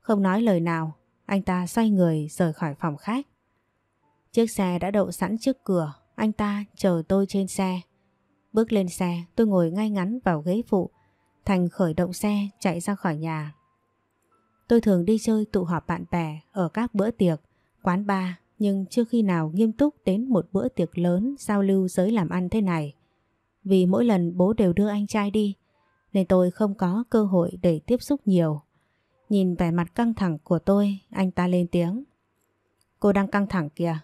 Không nói lời nào, anh ta xoay người rời khỏi phòng khách. Chiếc xe đã đậu sẵn trước cửa, anh ta chờ tôi trên xe. Bước lên xe, tôi ngồi ngay ngắn vào ghế phụ. Thành khởi động xe chạy ra khỏi nhà. Tôi thường đi chơi tụ họp bạn bè ở các bữa tiệc, quán bar nhưng chưa khi nào nghiêm túc đến một bữa tiệc lớn giao lưu giới làm ăn thế này. Vì mỗi lần bố đều đưa anh trai đi, nên tôi không có cơ hội để tiếp xúc nhiều. Nhìn vẻ mặt căng thẳng của tôi, anh ta lên tiếng. Cô đang căng thẳng kìa.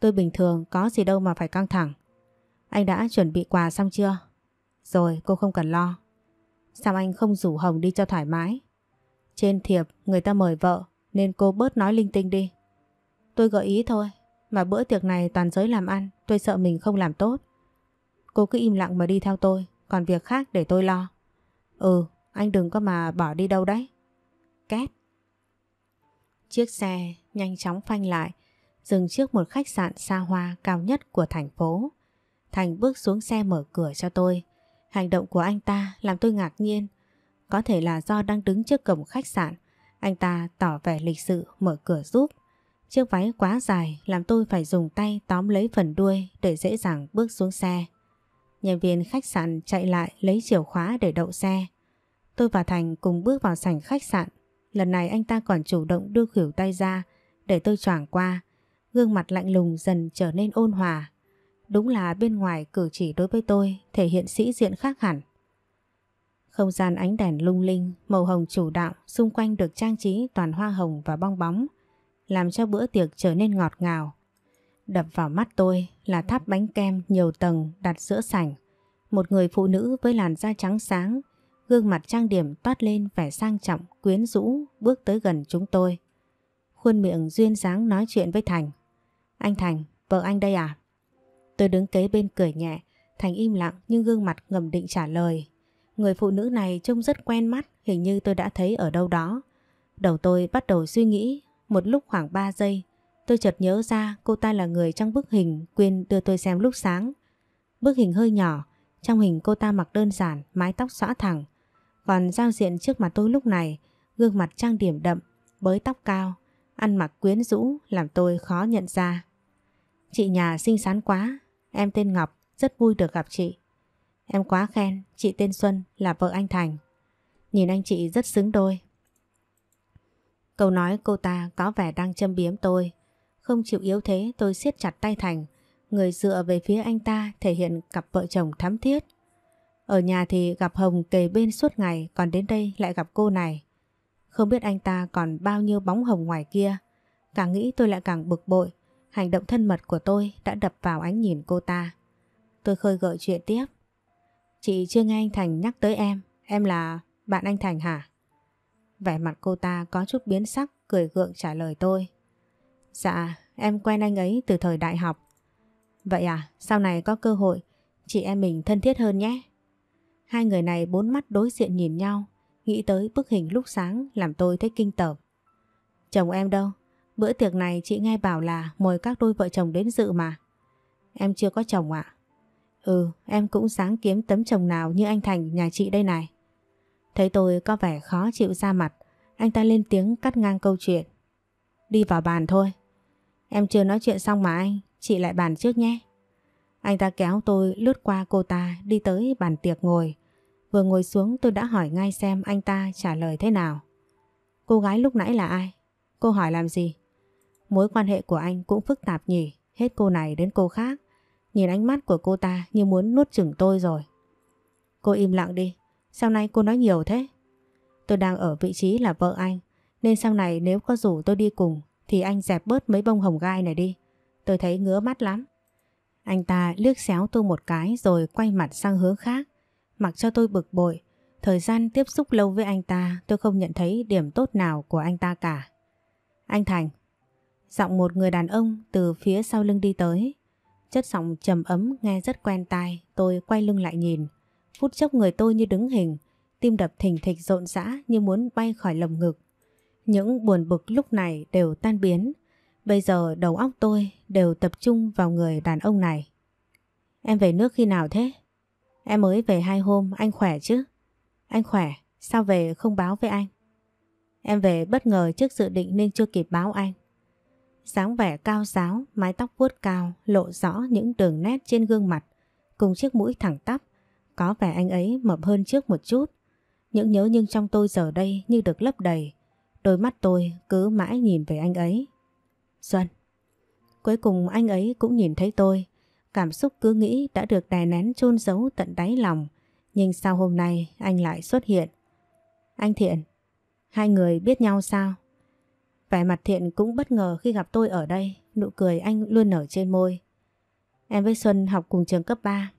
Tôi bình thường có gì đâu mà phải căng thẳng. Anh đã chuẩn bị quà xong chưa? Rồi cô không cần lo. Sao anh không rủ Hồng đi cho thoải mái? Trên thiệp người ta mời vợ nên cô bớt nói linh tinh đi. Tôi gợi ý thôi, mà bữa tiệc này toàn giới làm ăn, tôi sợ mình không làm tốt. Cô cứ im lặng mà đi theo tôi, còn việc khác để tôi lo. Ừ, anh đừng có mà bỏ đi đâu đấy. Két. Chiếc xe nhanh chóng phanh lại, dừng trước một khách sạn xa hoa cao nhất của thành phố. Thành bước xuống xe mở cửa cho tôi. Hành động của anh ta làm tôi ngạc nhiên. Có thể là do đang đứng trước cổng khách sạn, anh ta tỏ vẻ lịch sự mở cửa giúp. Chiếc váy quá dài làm tôi phải dùng tay tóm lấy phần đuôi để dễ dàng bước xuống xe. Nhân viên khách sạn chạy lại lấy chìa khóa để đậu xe. Tôi và Thành cùng bước vào sảnh khách sạn. Lần này anh ta còn chủ động đưa khỉu tay ra để tôi choảng qua. Gương mặt lạnh lùng dần trở nên ôn hòa. Đúng là bên ngoài cử chỉ đối với tôi thể hiện sĩ diện khác hẳn. Không gian ánh đèn lung linh, màu hồng chủ đạo xung quanh được trang trí toàn hoa hồng và bong bóng, làm cho bữa tiệc trở nên ngọt ngào. Đập vào mắt tôi là tháp bánh kem nhiều tầng đặt giữa sảnh. Một người phụ nữ với làn da trắng sáng, gương mặt trang điểm toát lên vẻ sang trọng, quyến rũ bước tới gần chúng tôi. Khuôn miệng duyên dáng nói chuyện với Thành. Anh Thành, vợ anh đây à? Tôi đứng kế bên cười nhẹ, Thành im lặng nhưng gương mặt ngầm định trả lời. Người phụ nữ này trông rất quen mắt, hình như tôi đã thấy ở đâu đó. Đầu tôi bắt đầu suy nghĩ, một lúc khoảng 3 giây Tôi chợt nhớ ra cô ta là người trong bức hình Quyên đưa tôi xem lúc sáng. Bức hình hơi nhỏ, trong hình cô ta mặc đơn giản, mái tóc xõa thẳng. Còn giao diện trước mặt tôi lúc này, gương mặt trang điểm đậm, bới tóc cao, ăn mặc quyến rũ làm tôi khó nhận ra. Chị nhà xinh xắn quá, em tên Ngọc, rất vui được gặp chị. Em quá khen, chị tên Xuân là vợ anh Thành. Nhìn anh chị rất xứng đôi. Câu nói cô ta có vẻ đang châm biếm tôi không chịu yếu thế tôi siết chặt tay Thành Người dựa về phía anh ta thể hiện cặp vợ chồng thắm thiết Ở nhà thì gặp Hồng kề bên suốt ngày Còn đến đây lại gặp cô này Không biết anh ta còn bao nhiêu bóng hồng ngoài kia Càng nghĩ tôi lại càng bực bội Hành động thân mật của tôi đã đập vào ánh nhìn cô ta Tôi khơi gợi chuyện tiếp Chị chưa nghe anh Thành nhắc tới em Em là bạn anh Thành hả? Vẻ mặt cô ta có chút biến sắc Cười gượng trả lời tôi Dạ, em quen anh ấy từ thời đại học. Vậy à, sau này có cơ hội, chị em mình thân thiết hơn nhé. Hai người này bốn mắt đối diện nhìn nhau, nghĩ tới bức hình lúc sáng làm tôi thấy kinh tởm. Chồng em đâu? Bữa tiệc này chị nghe bảo là mời các đôi vợ chồng đến dự mà. Em chưa có chồng ạ. Ừ, em cũng sáng kiếm tấm chồng nào như anh Thành nhà chị đây này. Thấy tôi có vẻ khó chịu ra mặt, anh ta lên tiếng cắt ngang câu chuyện đi vào bàn thôi. Em chưa nói chuyện xong mà anh, chị lại bàn trước nhé. Anh ta kéo tôi lướt qua cô ta đi tới bàn tiệc ngồi. Vừa ngồi xuống tôi đã hỏi ngay xem anh ta trả lời thế nào. Cô gái lúc nãy là ai? Cô hỏi làm gì? Mối quan hệ của anh cũng phức tạp nhỉ, hết cô này đến cô khác. Nhìn ánh mắt của cô ta như muốn nuốt chửng tôi rồi. Cô im lặng đi, sau này cô nói nhiều thế? Tôi đang ở vị trí là vợ anh, nên sau này nếu có rủ tôi đi cùng Thì anh dẹp bớt mấy bông hồng gai này đi Tôi thấy ngứa mắt lắm Anh ta liếc xéo tôi một cái Rồi quay mặt sang hướng khác Mặc cho tôi bực bội Thời gian tiếp xúc lâu với anh ta Tôi không nhận thấy điểm tốt nào của anh ta cả Anh Thành Giọng một người đàn ông từ phía sau lưng đi tới Chất giọng trầm ấm nghe rất quen tai Tôi quay lưng lại nhìn Phút chốc người tôi như đứng hình Tim đập thình thịch rộn rã như muốn bay khỏi lồng ngực những buồn bực lúc này đều tan biến. Bây giờ đầu óc tôi đều tập trung vào người đàn ông này. Em về nước khi nào thế? Em mới về hai hôm, anh khỏe chứ? Anh khỏe, sao về không báo với anh? Em về bất ngờ trước dự định nên chưa kịp báo anh. Sáng vẻ cao giáo, mái tóc vuốt cao, lộ rõ những đường nét trên gương mặt, cùng chiếc mũi thẳng tắp. Có vẻ anh ấy mập hơn trước một chút. Những nhớ nhưng trong tôi giờ đây như được lấp đầy. Đôi mắt tôi cứ mãi nhìn về anh ấy. Xuân. Cuối cùng anh ấy cũng nhìn thấy tôi. Cảm xúc cứ nghĩ đã được đè nén chôn giấu tận đáy lòng. Nhưng sau hôm nay anh lại xuất hiện? Anh Thiện, hai người biết nhau sao? Vẻ mặt Thiện cũng bất ngờ khi gặp tôi ở đây, nụ cười anh luôn nở trên môi. Em với Xuân học cùng trường cấp 3.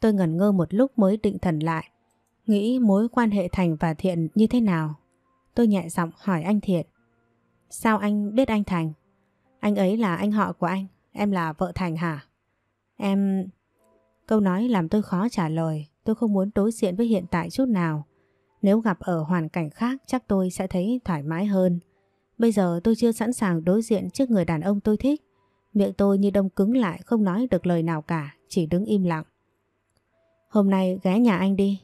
Tôi ngẩn ngơ một lúc mới định thần lại, nghĩ mối quan hệ Thành và Thiện như thế nào Tôi nhẹ giọng hỏi anh Thiện Sao anh biết anh Thành? Anh ấy là anh họ của anh Em là vợ Thành hả? Em... Câu nói làm tôi khó trả lời Tôi không muốn đối diện với hiện tại chút nào Nếu gặp ở hoàn cảnh khác Chắc tôi sẽ thấy thoải mái hơn Bây giờ tôi chưa sẵn sàng đối diện Trước người đàn ông tôi thích Miệng tôi như đông cứng lại Không nói được lời nào cả Chỉ đứng im lặng Hôm nay ghé nhà anh đi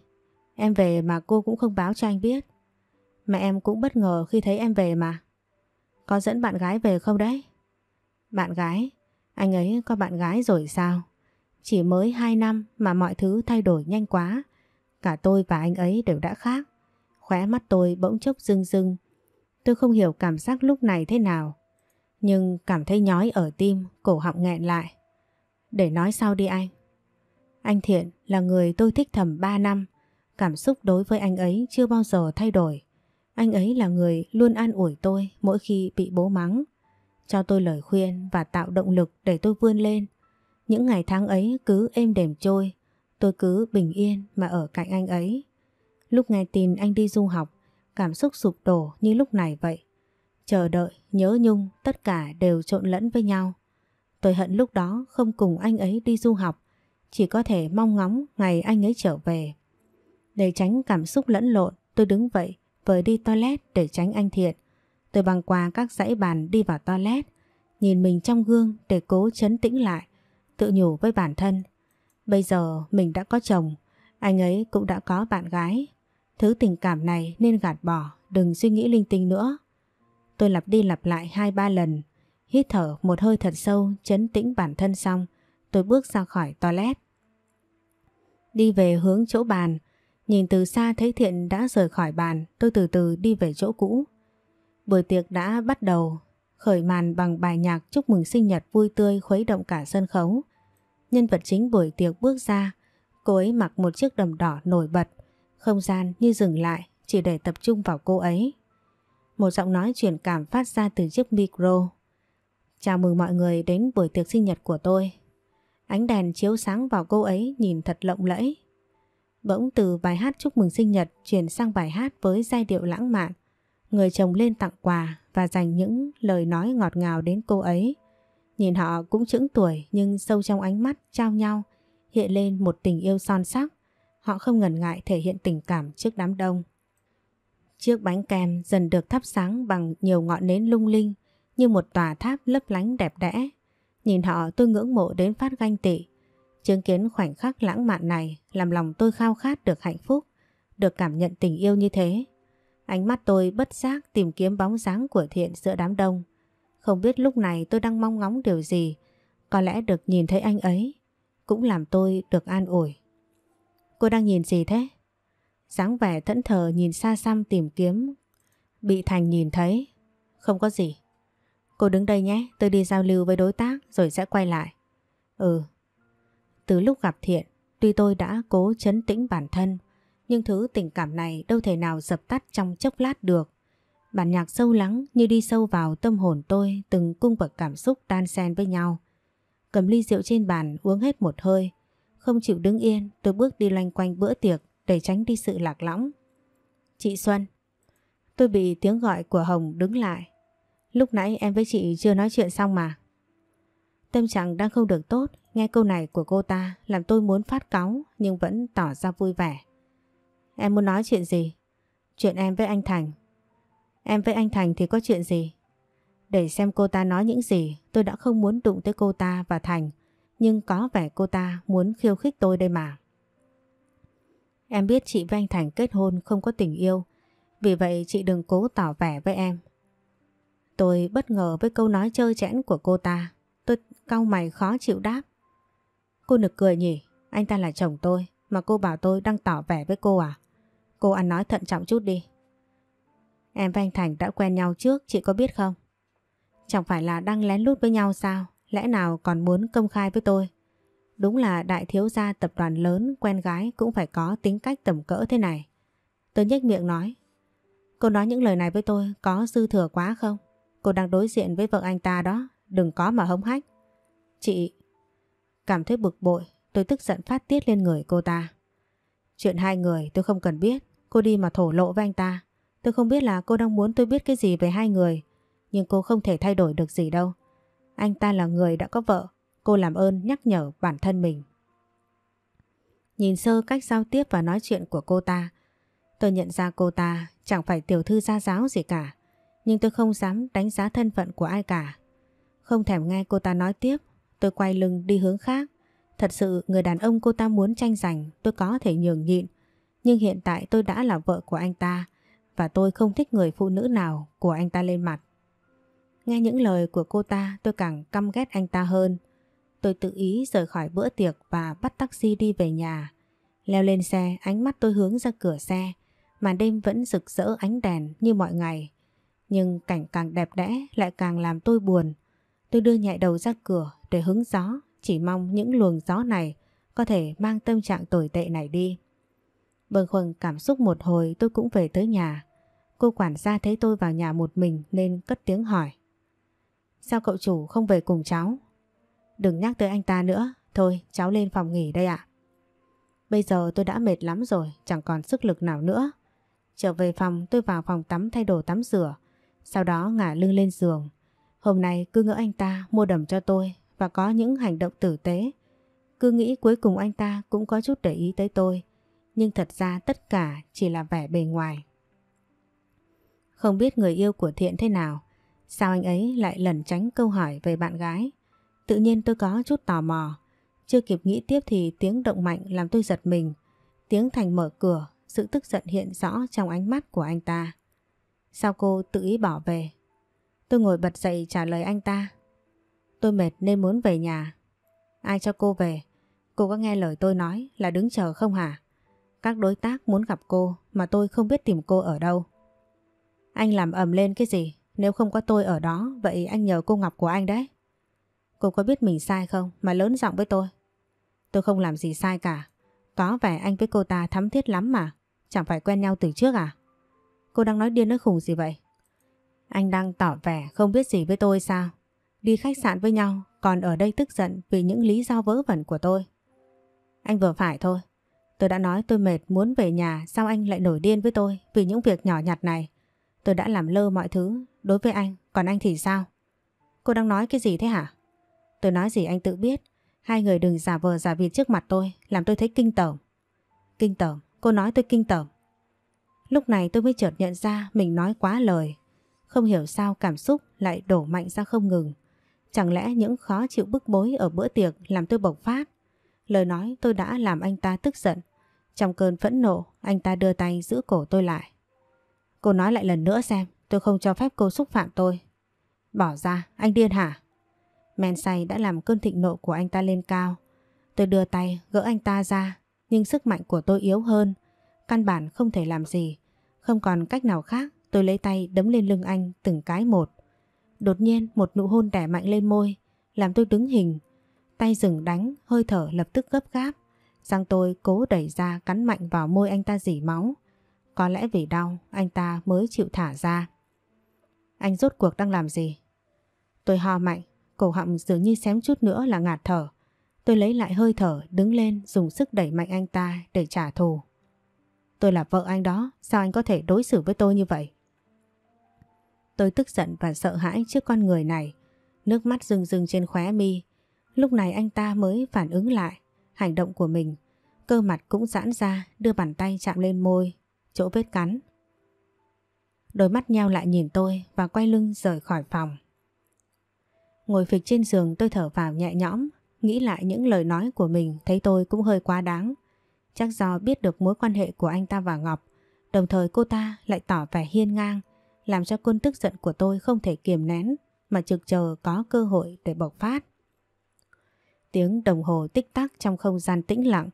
Em về mà cô cũng không báo cho anh biết Mẹ em cũng bất ngờ khi thấy em về mà. Có dẫn bạn gái về không đấy? Bạn gái? Anh ấy có bạn gái rồi sao? Chỉ mới 2 năm mà mọi thứ thay đổi nhanh quá. Cả tôi và anh ấy đều đã khác. Khóe mắt tôi bỗng chốc rưng rưng. Tôi không hiểu cảm giác lúc này thế nào. Nhưng cảm thấy nhói ở tim, cổ họng nghẹn lại. Để nói sau đi anh. Anh Thiện là người tôi thích thầm 3 năm. Cảm xúc đối với anh ấy chưa bao giờ thay đổi. Anh ấy là người luôn an ủi tôi mỗi khi bị bố mắng, cho tôi lời khuyên và tạo động lực để tôi vươn lên. Những ngày tháng ấy cứ êm đềm trôi, tôi cứ bình yên mà ở cạnh anh ấy. Lúc nghe tin anh đi du học, cảm xúc sụp đổ như lúc này vậy. Chờ đợi, nhớ nhung, tất cả đều trộn lẫn với nhau. Tôi hận lúc đó không cùng anh ấy đi du học, chỉ có thể mong ngóng ngày anh ấy trở về. Để tránh cảm xúc lẫn lộn, tôi đứng vậy, vội đi toilet để tránh anh Thiện. Tôi băng qua các dãy bàn đi vào toilet, nhìn mình trong gương để cố chấn tĩnh lại, tự nhủ với bản thân. Bây giờ mình đã có chồng, anh ấy cũng đã có bạn gái. Thứ tình cảm này nên gạt bỏ, đừng suy nghĩ linh tinh nữa. Tôi lặp đi lặp lại hai ba lần, hít thở một hơi thật sâu chấn tĩnh bản thân xong, tôi bước ra khỏi toilet. Đi về hướng chỗ bàn, Nhìn từ xa thấy Thiện đã rời khỏi bàn Tôi từ từ đi về chỗ cũ Buổi tiệc đã bắt đầu Khởi màn bằng bài nhạc chúc mừng sinh nhật vui tươi khuấy động cả sân khấu Nhân vật chính buổi tiệc bước ra Cô ấy mặc một chiếc đầm đỏ nổi bật Không gian như dừng lại Chỉ để tập trung vào cô ấy Một giọng nói truyền cảm phát ra từ chiếc micro Chào mừng mọi người đến buổi tiệc sinh nhật của tôi Ánh đèn chiếu sáng vào cô ấy nhìn thật lộng lẫy bỗng từ bài hát chúc mừng sinh nhật chuyển sang bài hát với giai điệu lãng mạn. Người chồng lên tặng quà và dành những lời nói ngọt ngào đến cô ấy. Nhìn họ cũng chững tuổi nhưng sâu trong ánh mắt trao nhau hiện lên một tình yêu son sắc. Họ không ngần ngại thể hiện tình cảm trước đám đông. Chiếc bánh kem dần được thắp sáng bằng nhiều ngọn nến lung linh như một tòa tháp lấp lánh đẹp đẽ. Nhìn họ tôi ngưỡng mộ đến phát ganh tị. Chứng kiến khoảnh khắc lãng mạn này làm lòng tôi khao khát được hạnh phúc, được cảm nhận tình yêu như thế. Ánh mắt tôi bất giác tìm kiếm bóng dáng của Thiện giữa đám đông. Không biết lúc này tôi đang mong ngóng điều gì, có lẽ được nhìn thấy anh ấy cũng làm tôi được an ủi. Cô đang nhìn gì thế? dáng vẻ thẫn thờ nhìn xa xăm tìm kiếm. Bị Thành nhìn thấy. Không có gì. Cô đứng đây nhé, tôi đi giao lưu với đối tác rồi sẽ quay lại. Ừ, từ lúc gặp Thiện, tuy tôi đã cố chấn tĩnh bản thân, nhưng thứ tình cảm này đâu thể nào dập tắt trong chốc lát được. Bản nhạc sâu lắng như đi sâu vào tâm hồn tôi từng cung bậc cảm xúc tan xen với nhau. Cầm ly rượu trên bàn uống hết một hơi. Không chịu đứng yên, tôi bước đi loanh quanh bữa tiệc để tránh đi sự lạc lõng. Chị Xuân Tôi bị tiếng gọi của Hồng đứng lại. Lúc nãy em với chị chưa nói chuyện xong mà. Tâm trạng đang không được tốt Nghe câu này của cô ta làm tôi muốn phát cáu nhưng vẫn tỏ ra vui vẻ. Em muốn nói chuyện gì? Chuyện em với anh Thành. Em với anh Thành thì có chuyện gì? Để xem cô ta nói những gì tôi đã không muốn đụng tới cô ta và Thành nhưng có vẻ cô ta muốn khiêu khích tôi đây mà. Em biết chị với anh Thành kết hôn không có tình yêu vì vậy chị đừng cố tỏ vẻ với em. Tôi bất ngờ với câu nói chơi chẽn của cô ta. Tôi cau mày khó chịu đáp. Cô nực cười nhỉ, anh ta là chồng tôi mà cô bảo tôi đang tỏ vẻ với cô à? Cô ăn nói thận trọng chút đi. Em và anh Thành đã quen nhau trước, chị có biết không? Chẳng phải là đang lén lút với nhau sao? Lẽ nào còn muốn công khai với tôi? Đúng là đại thiếu gia tập đoàn lớn quen gái cũng phải có tính cách tầm cỡ thế này. Tôi nhếch miệng nói. Cô nói những lời này với tôi có dư thừa quá không? Cô đang đối diện với vợ anh ta đó, đừng có mà hống hách. Chị, Cảm thấy bực bội tôi tức giận phát tiết lên người cô ta. Chuyện hai người tôi không cần biết, cô đi mà thổ lộ với anh ta. Tôi không biết là cô đang muốn tôi biết cái gì về hai người, nhưng cô không thể thay đổi được gì đâu. Anh ta là người đã có vợ, cô làm ơn nhắc nhở bản thân mình. Nhìn sơ cách giao tiếp và nói chuyện của cô ta, tôi nhận ra cô ta chẳng phải tiểu thư gia giáo gì cả, nhưng tôi không dám đánh giá thân phận của ai cả. Không thèm nghe cô ta nói tiếp, Tôi quay lưng đi hướng khác Thật sự người đàn ông cô ta muốn tranh giành tôi có thể nhường nhịn Nhưng hiện tại tôi đã là vợ của anh ta Và tôi không thích người phụ nữ nào của anh ta lên mặt Nghe những lời của cô ta tôi càng căm ghét anh ta hơn Tôi tự ý rời khỏi bữa tiệc và bắt taxi đi về nhà Leo lên xe ánh mắt tôi hướng ra cửa xe Màn đêm vẫn rực rỡ ánh đèn như mọi ngày Nhưng cảnh càng đẹp đẽ lại càng làm tôi buồn Tôi đưa nhẹ đầu ra cửa để hứng gió, chỉ mong những luồng gió này có thể mang tâm trạng tồi tệ này đi. Bần khuâng cảm xúc một hồi tôi cũng về tới nhà. Cô quản gia thấy tôi vào nhà một mình nên cất tiếng hỏi. Sao cậu chủ không về cùng cháu? Đừng nhắc tới anh ta nữa, thôi cháu lên phòng nghỉ đây ạ. Bây giờ tôi đã mệt lắm rồi, chẳng còn sức lực nào nữa. Trở về phòng tôi vào phòng tắm thay đồ tắm rửa, sau đó ngả lưng lên giường. Hôm nay cứ ngỡ anh ta mua đầm cho tôi và có những hành động tử tế. Cứ nghĩ cuối cùng anh ta cũng có chút để ý tới tôi, nhưng thật ra tất cả chỉ là vẻ bề ngoài. Không biết người yêu của Thiện thế nào, sao anh ấy lại lẩn tránh câu hỏi về bạn gái. Tự nhiên tôi có chút tò mò, chưa kịp nghĩ tiếp thì tiếng động mạnh làm tôi giật mình. Tiếng Thành mở cửa, sự tức giận hiện rõ trong ánh mắt của anh ta. Sao cô tự ý bỏ về? Tôi ngồi bật dậy trả lời anh ta. Tôi mệt nên muốn về nhà. Ai cho cô về? Cô có nghe lời tôi nói là đứng chờ không hả? Các đối tác muốn gặp cô mà tôi không biết tìm cô ở đâu. Anh làm ầm lên cái gì? Nếu không có tôi ở đó, vậy anh nhờ cô Ngọc của anh đấy. Cô có biết mình sai không mà lớn giọng với tôi? Tôi không làm gì sai cả. Có vẻ anh với cô ta thắm thiết lắm mà. Chẳng phải quen nhau từ trước à? Cô đang nói điên nói khùng gì vậy? Anh đang tỏ vẻ không biết gì với tôi sao? đi khách sạn với nhau còn ở đây tức giận vì những lý do vớ vẩn của tôi. Anh vừa phải thôi. Tôi đã nói tôi mệt muốn về nhà sao anh lại nổi điên với tôi vì những việc nhỏ nhặt này. Tôi đã làm lơ mọi thứ đối với anh còn anh thì sao? Cô đang nói cái gì thế hả? Tôi nói gì anh tự biết. Hai người đừng giả vờ giả vịt trước mặt tôi làm tôi thấy kinh tởm. Kinh tởm? Cô nói tôi kinh tởm. Lúc này tôi mới chợt nhận ra mình nói quá lời. Không hiểu sao cảm xúc lại đổ mạnh ra không ngừng. Chẳng lẽ những khó chịu bức bối ở bữa tiệc làm tôi bộc phát? Lời nói tôi đã làm anh ta tức giận. Trong cơn phẫn nộ, anh ta đưa tay giữ cổ tôi lại. Cô nói lại lần nữa xem, tôi không cho phép cô xúc phạm tôi. Bỏ ra, anh điên hả? Men say đã làm cơn thịnh nộ của anh ta lên cao. Tôi đưa tay gỡ anh ta ra, nhưng sức mạnh của tôi yếu hơn. Căn bản không thể làm gì, không còn cách nào khác tôi lấy tay đấm lên lưng anh từng cái một. Đột nhiên một nụ hôn đẻ mạnh lên môi Làm tôi đứng hình Tay dừng đánh, hơi thở lập tức gấp gáp Răng tôi cố đẩy ra cắn mạnh vào môi anh ta dỉ máu Có lẽ vì đau anh ta mới chịu thả ra Anh rốt cuộc đang làm gì? Tôi ho mạnh Cổ họng dường như xém chút nữa là ngạt thở Tôi lấy lại hơi thở đứng lên dùng sức đẩy mạnh anh ta để trả thù Tôi là vợ anh đó Sao anh có thể đối xử với tôi như vậy Tôi tức giận và sợ hãi trước con người này. Nước mắt rưng rưng trên khóe mi. Lúc này anh ta mới phản ứng lại hành động của mình. Cơ mặt cũng giãn ra, đưa bàn tay chạm lên môi, chỗ vết cắn. Đôi mắt nheo lại nhìn tôi và quay lưng rời khỏi phòng. Ngồi phịch trên giường tôi thở vào nhẹ nhõm, nghĩ lại những lời nói của mình thấy tôi cũng hơi quá đáng. Chắc do biết được mối quan hệ của anh ta và Ngọc, đồng thời cô ta lại tỏ vẻ hiên ngang, làm cho cơn tức giận của tôi không thể kiềm nén mà trực chờ có cơ hội để bộc phát. Tiếng đồng hồ tích tắc trong không gian tĩnh lặng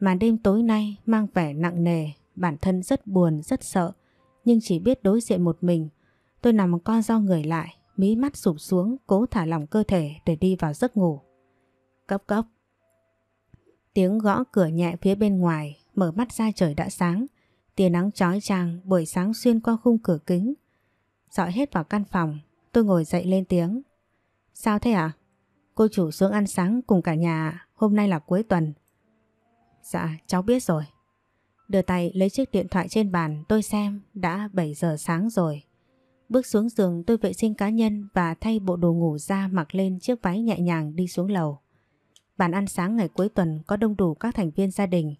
mà đêm tối nay mang vẻ nặng nề, bản thân rất buồn, rất sợ, nhưng chỉ biết đối diện một mình. Tôi nằm co do người lại, mí mắt sụp xuống, cố thả lỏng cơ thể để đi vào giấc ngủ. Cấp cấp. Tiếng gõ cửa nhẹ phía bên ngoài, mở mắt ra trời đã sáng. Tia nắng chói chang buổi sáng xuyên qua khung cửa kính, dọi hết vào căn phòng. Tôi ngồi dậy lên tiếng. Sao thế ạ? À? Cô chủ xuống ăn sáng cùng cả nhà hôm nay là cuối tuần. Dạ, cháu biết rồi. Đưa tay lấy chiếc điện thoại trên bàn tôi xem đã 7 giờ sáng rồi. Bước xuống giường tôi vệ sinh cá nhân và thay bộ đồ ngủ ra mặc lên chiếc váy nhẹ nhàng đi xuống lầu. Bàn ăn sáng ngày cuối tuần có đông đủ các thành viên gia đình.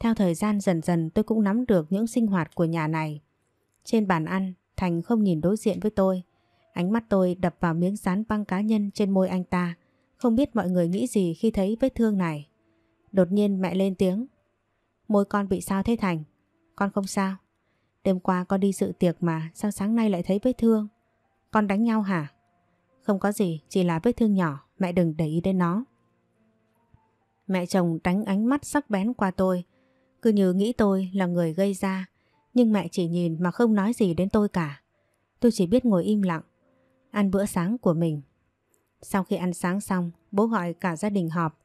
Theo thời gian dần dần tôi cũng nắm được những sinh hoạt của nhà này. Trên bàn ăn, Thành không nhìn đối diện với tôi. Ánh mắt tôi đập vào miếng dán băng cá nhân trên môi anh ta. Không biết mọi người nghĩ gì khi thấy vết thương này. Đột nhiên mẹ lên tiếng. Môi con bị sao thế Thành? Con không sao. Đêm qua con đi dự tiệc mà sao sáng nay lại thấy vết thương? Con đánh nhau hả? Không có gì, chỉ là vết thương nhỏ, mẹ đừng để ý đến nó. Mẹ chồng đánh ánh mắt sắc bén qua tôi, cứ như nghĩ tôi là người gây ra. Nhưng mẹ chỉ nhìn mà không nói gì đến tôi cả Tôi chỉ biết ngồi im lặng Ăn bữa sáng của mình Sau khi ăn sáng xong Bố gọi cả gia đình họp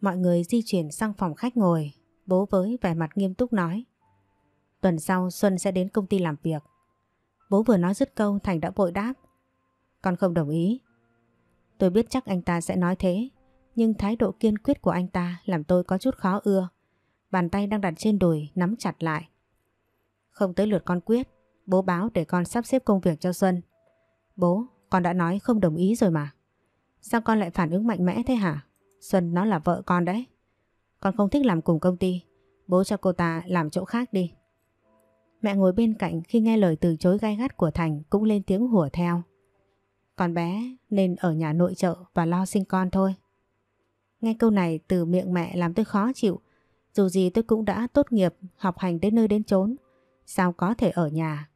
Mọi người di chuyển sang phòng khách ngồi Bố với vẻ mặt nghiêm túc nói Tuần sau Xuân sẽ đến công ty làm việc Bố vừa nói dứt câu Thành đã vội đáp Con không đồng ý Tôi biết chắc anh ta sẽ nói thế Nhưng thái độ kiên quyết của anh ta Làm tôi có chút khó ưa Bàn tay đang đặt trên đùi nắm chặt lại không tới lượt con quyết Bố báo để con sắp xếp công việc cho Xuân Bố, con đã nói không đồng ý rồi mà Sao con lại phản ứng mạnh mẽ thế hả? Xuân nó là vợ con đấy Con không thích làm cùng công ty Bố cho cô ta làm chỗ khác đi Mẹ ngồi bên cạnh khi nghe lời từ chối gai gắt của Thành cũng lên tiếng hùa theo Con bé nên ở nhà nội trợ và lo sinh con thôi Nghe câu này từ miệng mẹ làm tôi khó chịu Dù gì tôi cũng đã tốt nghiệp, học hành đến nơi đến chốn Sao có thể ở nhà?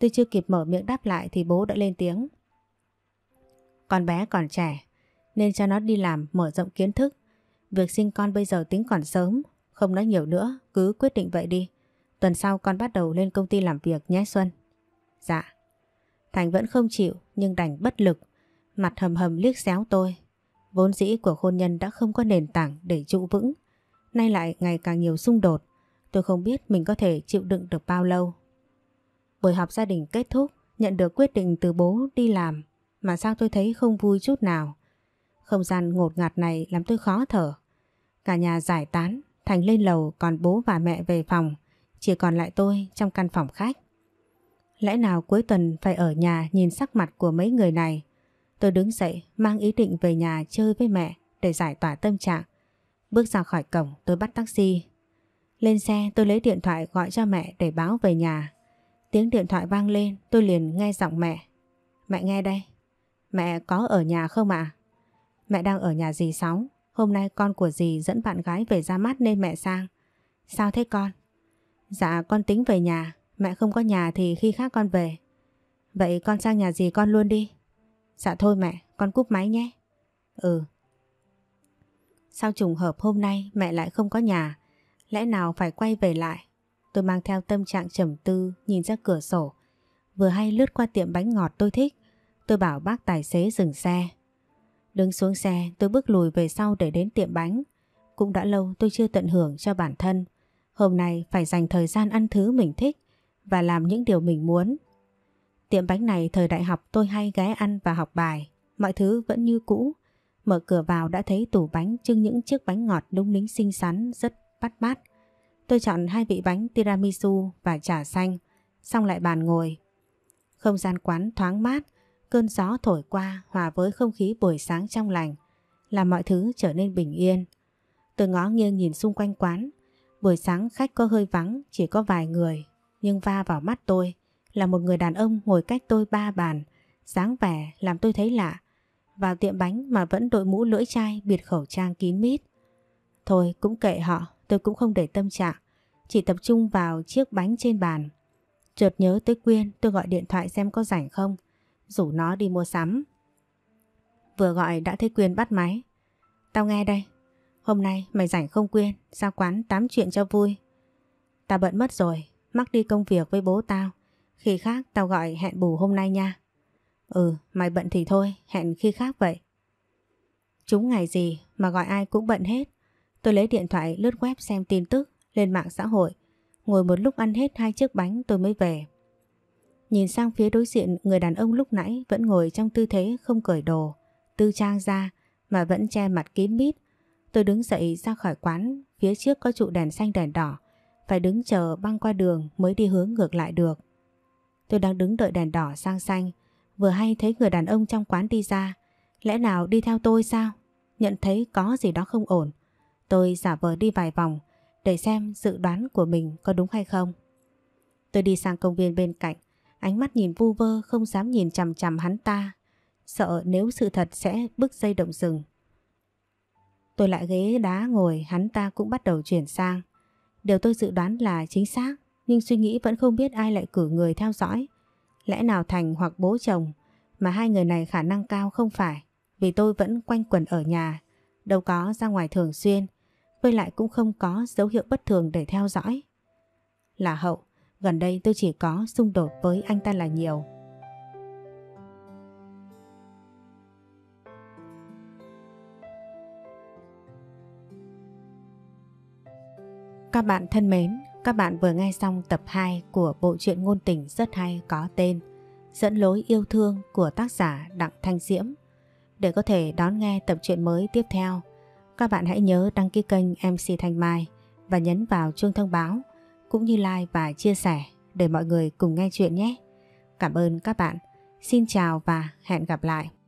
Tôi chưa kịp mở miệng đáp lại thì bố đã lên tiếng. Con bé còn trẻ, nên cho nó đi làm mở rộng kiến thức. Việc sinh con bây giờ tính còn sớm, không nói nhiều nữa, cứ quyết định vậy đi. Tuần sau con bắt đầu lên công ty làm việc nhé Xuân. Dạ. Thành vẫn không chịu nhưng đành bất lực, mặt hầm hầm liếc xéo tôi. Vốn dĩ của hôn nhân đã không có nền tảng để trụ vững, nay lại ngày càng nhiều xung đột. Tôi không biết mình có thể chịu đựng được bao lâu. Buổi họp gia đình kết thúc, nhận được quyết định từ bố đi làm mà sao tôi thấy không vui chút nào. Không gian ngột ngạt này làm tôi khó thở. Cả nhà giải tán, Thành lên lầu còn bố và mẹ về phòng, chỉ còn lại tôi trong căn phòng khách. Lẽ nào cuối tuần phải ở nhà nhìn sắc mặt của mấy người này? Tôi đứng dậy mang ý định về nhà chơi với mẹ để giải tỏa tâm trạng. Bước ra khỏi cổng tôi bắt taxi lên xe tôi lấy điện thoại gọi cho mẹ để báo về nhà. Tiếng điện thoại vang lên tôi liền nghe giọng mẹ. Mẹ nghe đây. Mẹ có ở nhà không ạ? À? Mẹ đang ở nhà dì Sáu. Hôm nay con của dì dẫn bạn gái về ra mắt nên mẹ sang. Sao thế con? Dạ con tính về nhà. Mẹ không có nhà thì khi khác con về. Vậy con sang nhà dì con luôn đi. Dạ thôi mẹ, con cúp máy nhé. Ừ. Sao trùng hợp hôm nay mẹ lại không có nhà Lẽ nào phải quay về lại Tôi mang theo tâm trạng trầm tư Nhìn ra cửa sổ Vừa hay lướt qua tiệm bánh ngọt tôi thích Tôi bảo bác tài xế dừng xe Đứng xuống xe tôi bước lùi về sau để đến tiệm bánh Cũng đã lâu tôi chưa tận hưởng cho bản thân Hôm nay phải dành thời gian ăn thứ mình thích Và làm những điều mình muốn Tiệm bánh này thời đại học tôi hay ghé ăn và học bài Mọi thứ vẫn như cũ Mở cửa vào đã thấy tủ bánh trưng những chiếc bánh ngọt đúng nính xinh xắn rất bắt bát. Tôi chọn hai vị bánh tiramisu và trà xanh, xong lại bàn ngồi. Không gian quán thoáng mát, cơn gió thổi qua hòa với không khí buổi sáng trong lành, làm mọi thứ trở nên bình yên. Tôi ngó nghiêng nhìn xung quanh quán, buổi sáng khách có hơi vắng, chỉ có vài người, nhưng va vào mắt tôi là một người đàn ông ngồi cách tôi ba bàn, dáng vẻ làm tôi thấy lạ. Vào tiệm bánh mà vẫn đội mũ lưỡi chai biệt khẩu trang kín mít. Thôi cũng kệ họ, tôi cũng không để tâm trạng, chỉ tập trung vào chiếc bánh trên bàn. Chợt nhớ tới Quyên, tôi gọi điện thoại xem có rảnh không, rủ nó đi mua sắm. Vừa gọi đã thấy Quyên bắt máy. Tao nghe đây, hôm nay mày rảnh không Quyên, ra quán tám chuyện cho vui. Tao bận mất rồi, mắc đi công việc với bố tao, khi khác tao gọi hẹn bù hôm nay nha. Ừ, mày bận thì thôi, hẹn khi khác vậy. Chúng ngày gì mà gọi ai cũng bận hết. Tôi lấy điện thoại lướt web xem tin tức Lên mạng xã hội Ngồi một lúc ăn hết hai chiếc bánh tôi mới về Nhìn sang phía đối diện Người đàn ông lúc nãy vẫn ngồi trong tư thế Không cởi đồ Tư trang ra mà vẫn che mặt kín mít Tôi đứng dậy ra khỏi quán Phía trước có trụ đèn xanh đèn đỏ Phải đứng chờ băng qua đường Mới đi hướng ngược lại được Tôi đang đứng đợi đèn đỏ sang xanh Vừa hay thấy người đàn ông trong quán đi ra Lẽ nào đi theo tôi sao Nhận thấy có gì đó không ổn Tôi giả vờ đi vài vòng để xem dự đoán của mình có đúng hay không. Tôi đi sang công viên bên cạnh, ánh mắt nhìn vu vơ không dám nhìn chằm chằm hắn ta, sợ nếu sự thật sẽ bức dây động rừng. Tôi lại ghế đá ngồi, hắn ta cũng bắt đầu chuyển sang. Điều tôi dự đoán là chính xác, nhưng suy nghĩ vẫn không biết ai lại cử người theo dõi. Lẽ nào Thành hoặc bố chồng, mà hai người này khả năng cao không phải, vì tôi vẫn quanh quẩn ở nhà, đâu có ra ngoài thường xuyên với lại cũng không có dấu hiệu bất thường để theo dõi. Là hậu, gần đây tôi chỉ có xung đột với anh ta là nhiều. Các bạn thân mến, các bạn vừa nghe xong tập 2 của bộ truyện ngôn tình rất hay có tên Dẫn lối yêu thương của tác giả Đặng Thanh Diễm. Để có thể đón nghe tập truyện mới tiếp theo, các bạn hãy nhớ đăng ký kênh MC Thanh Mai và nhấn vào chuông thông báo cũng như like và chia sẻ để mọi người cùng nghe chuyện nhé. Cảm ơn các bạn. Xin chào và hẹn gặp lại.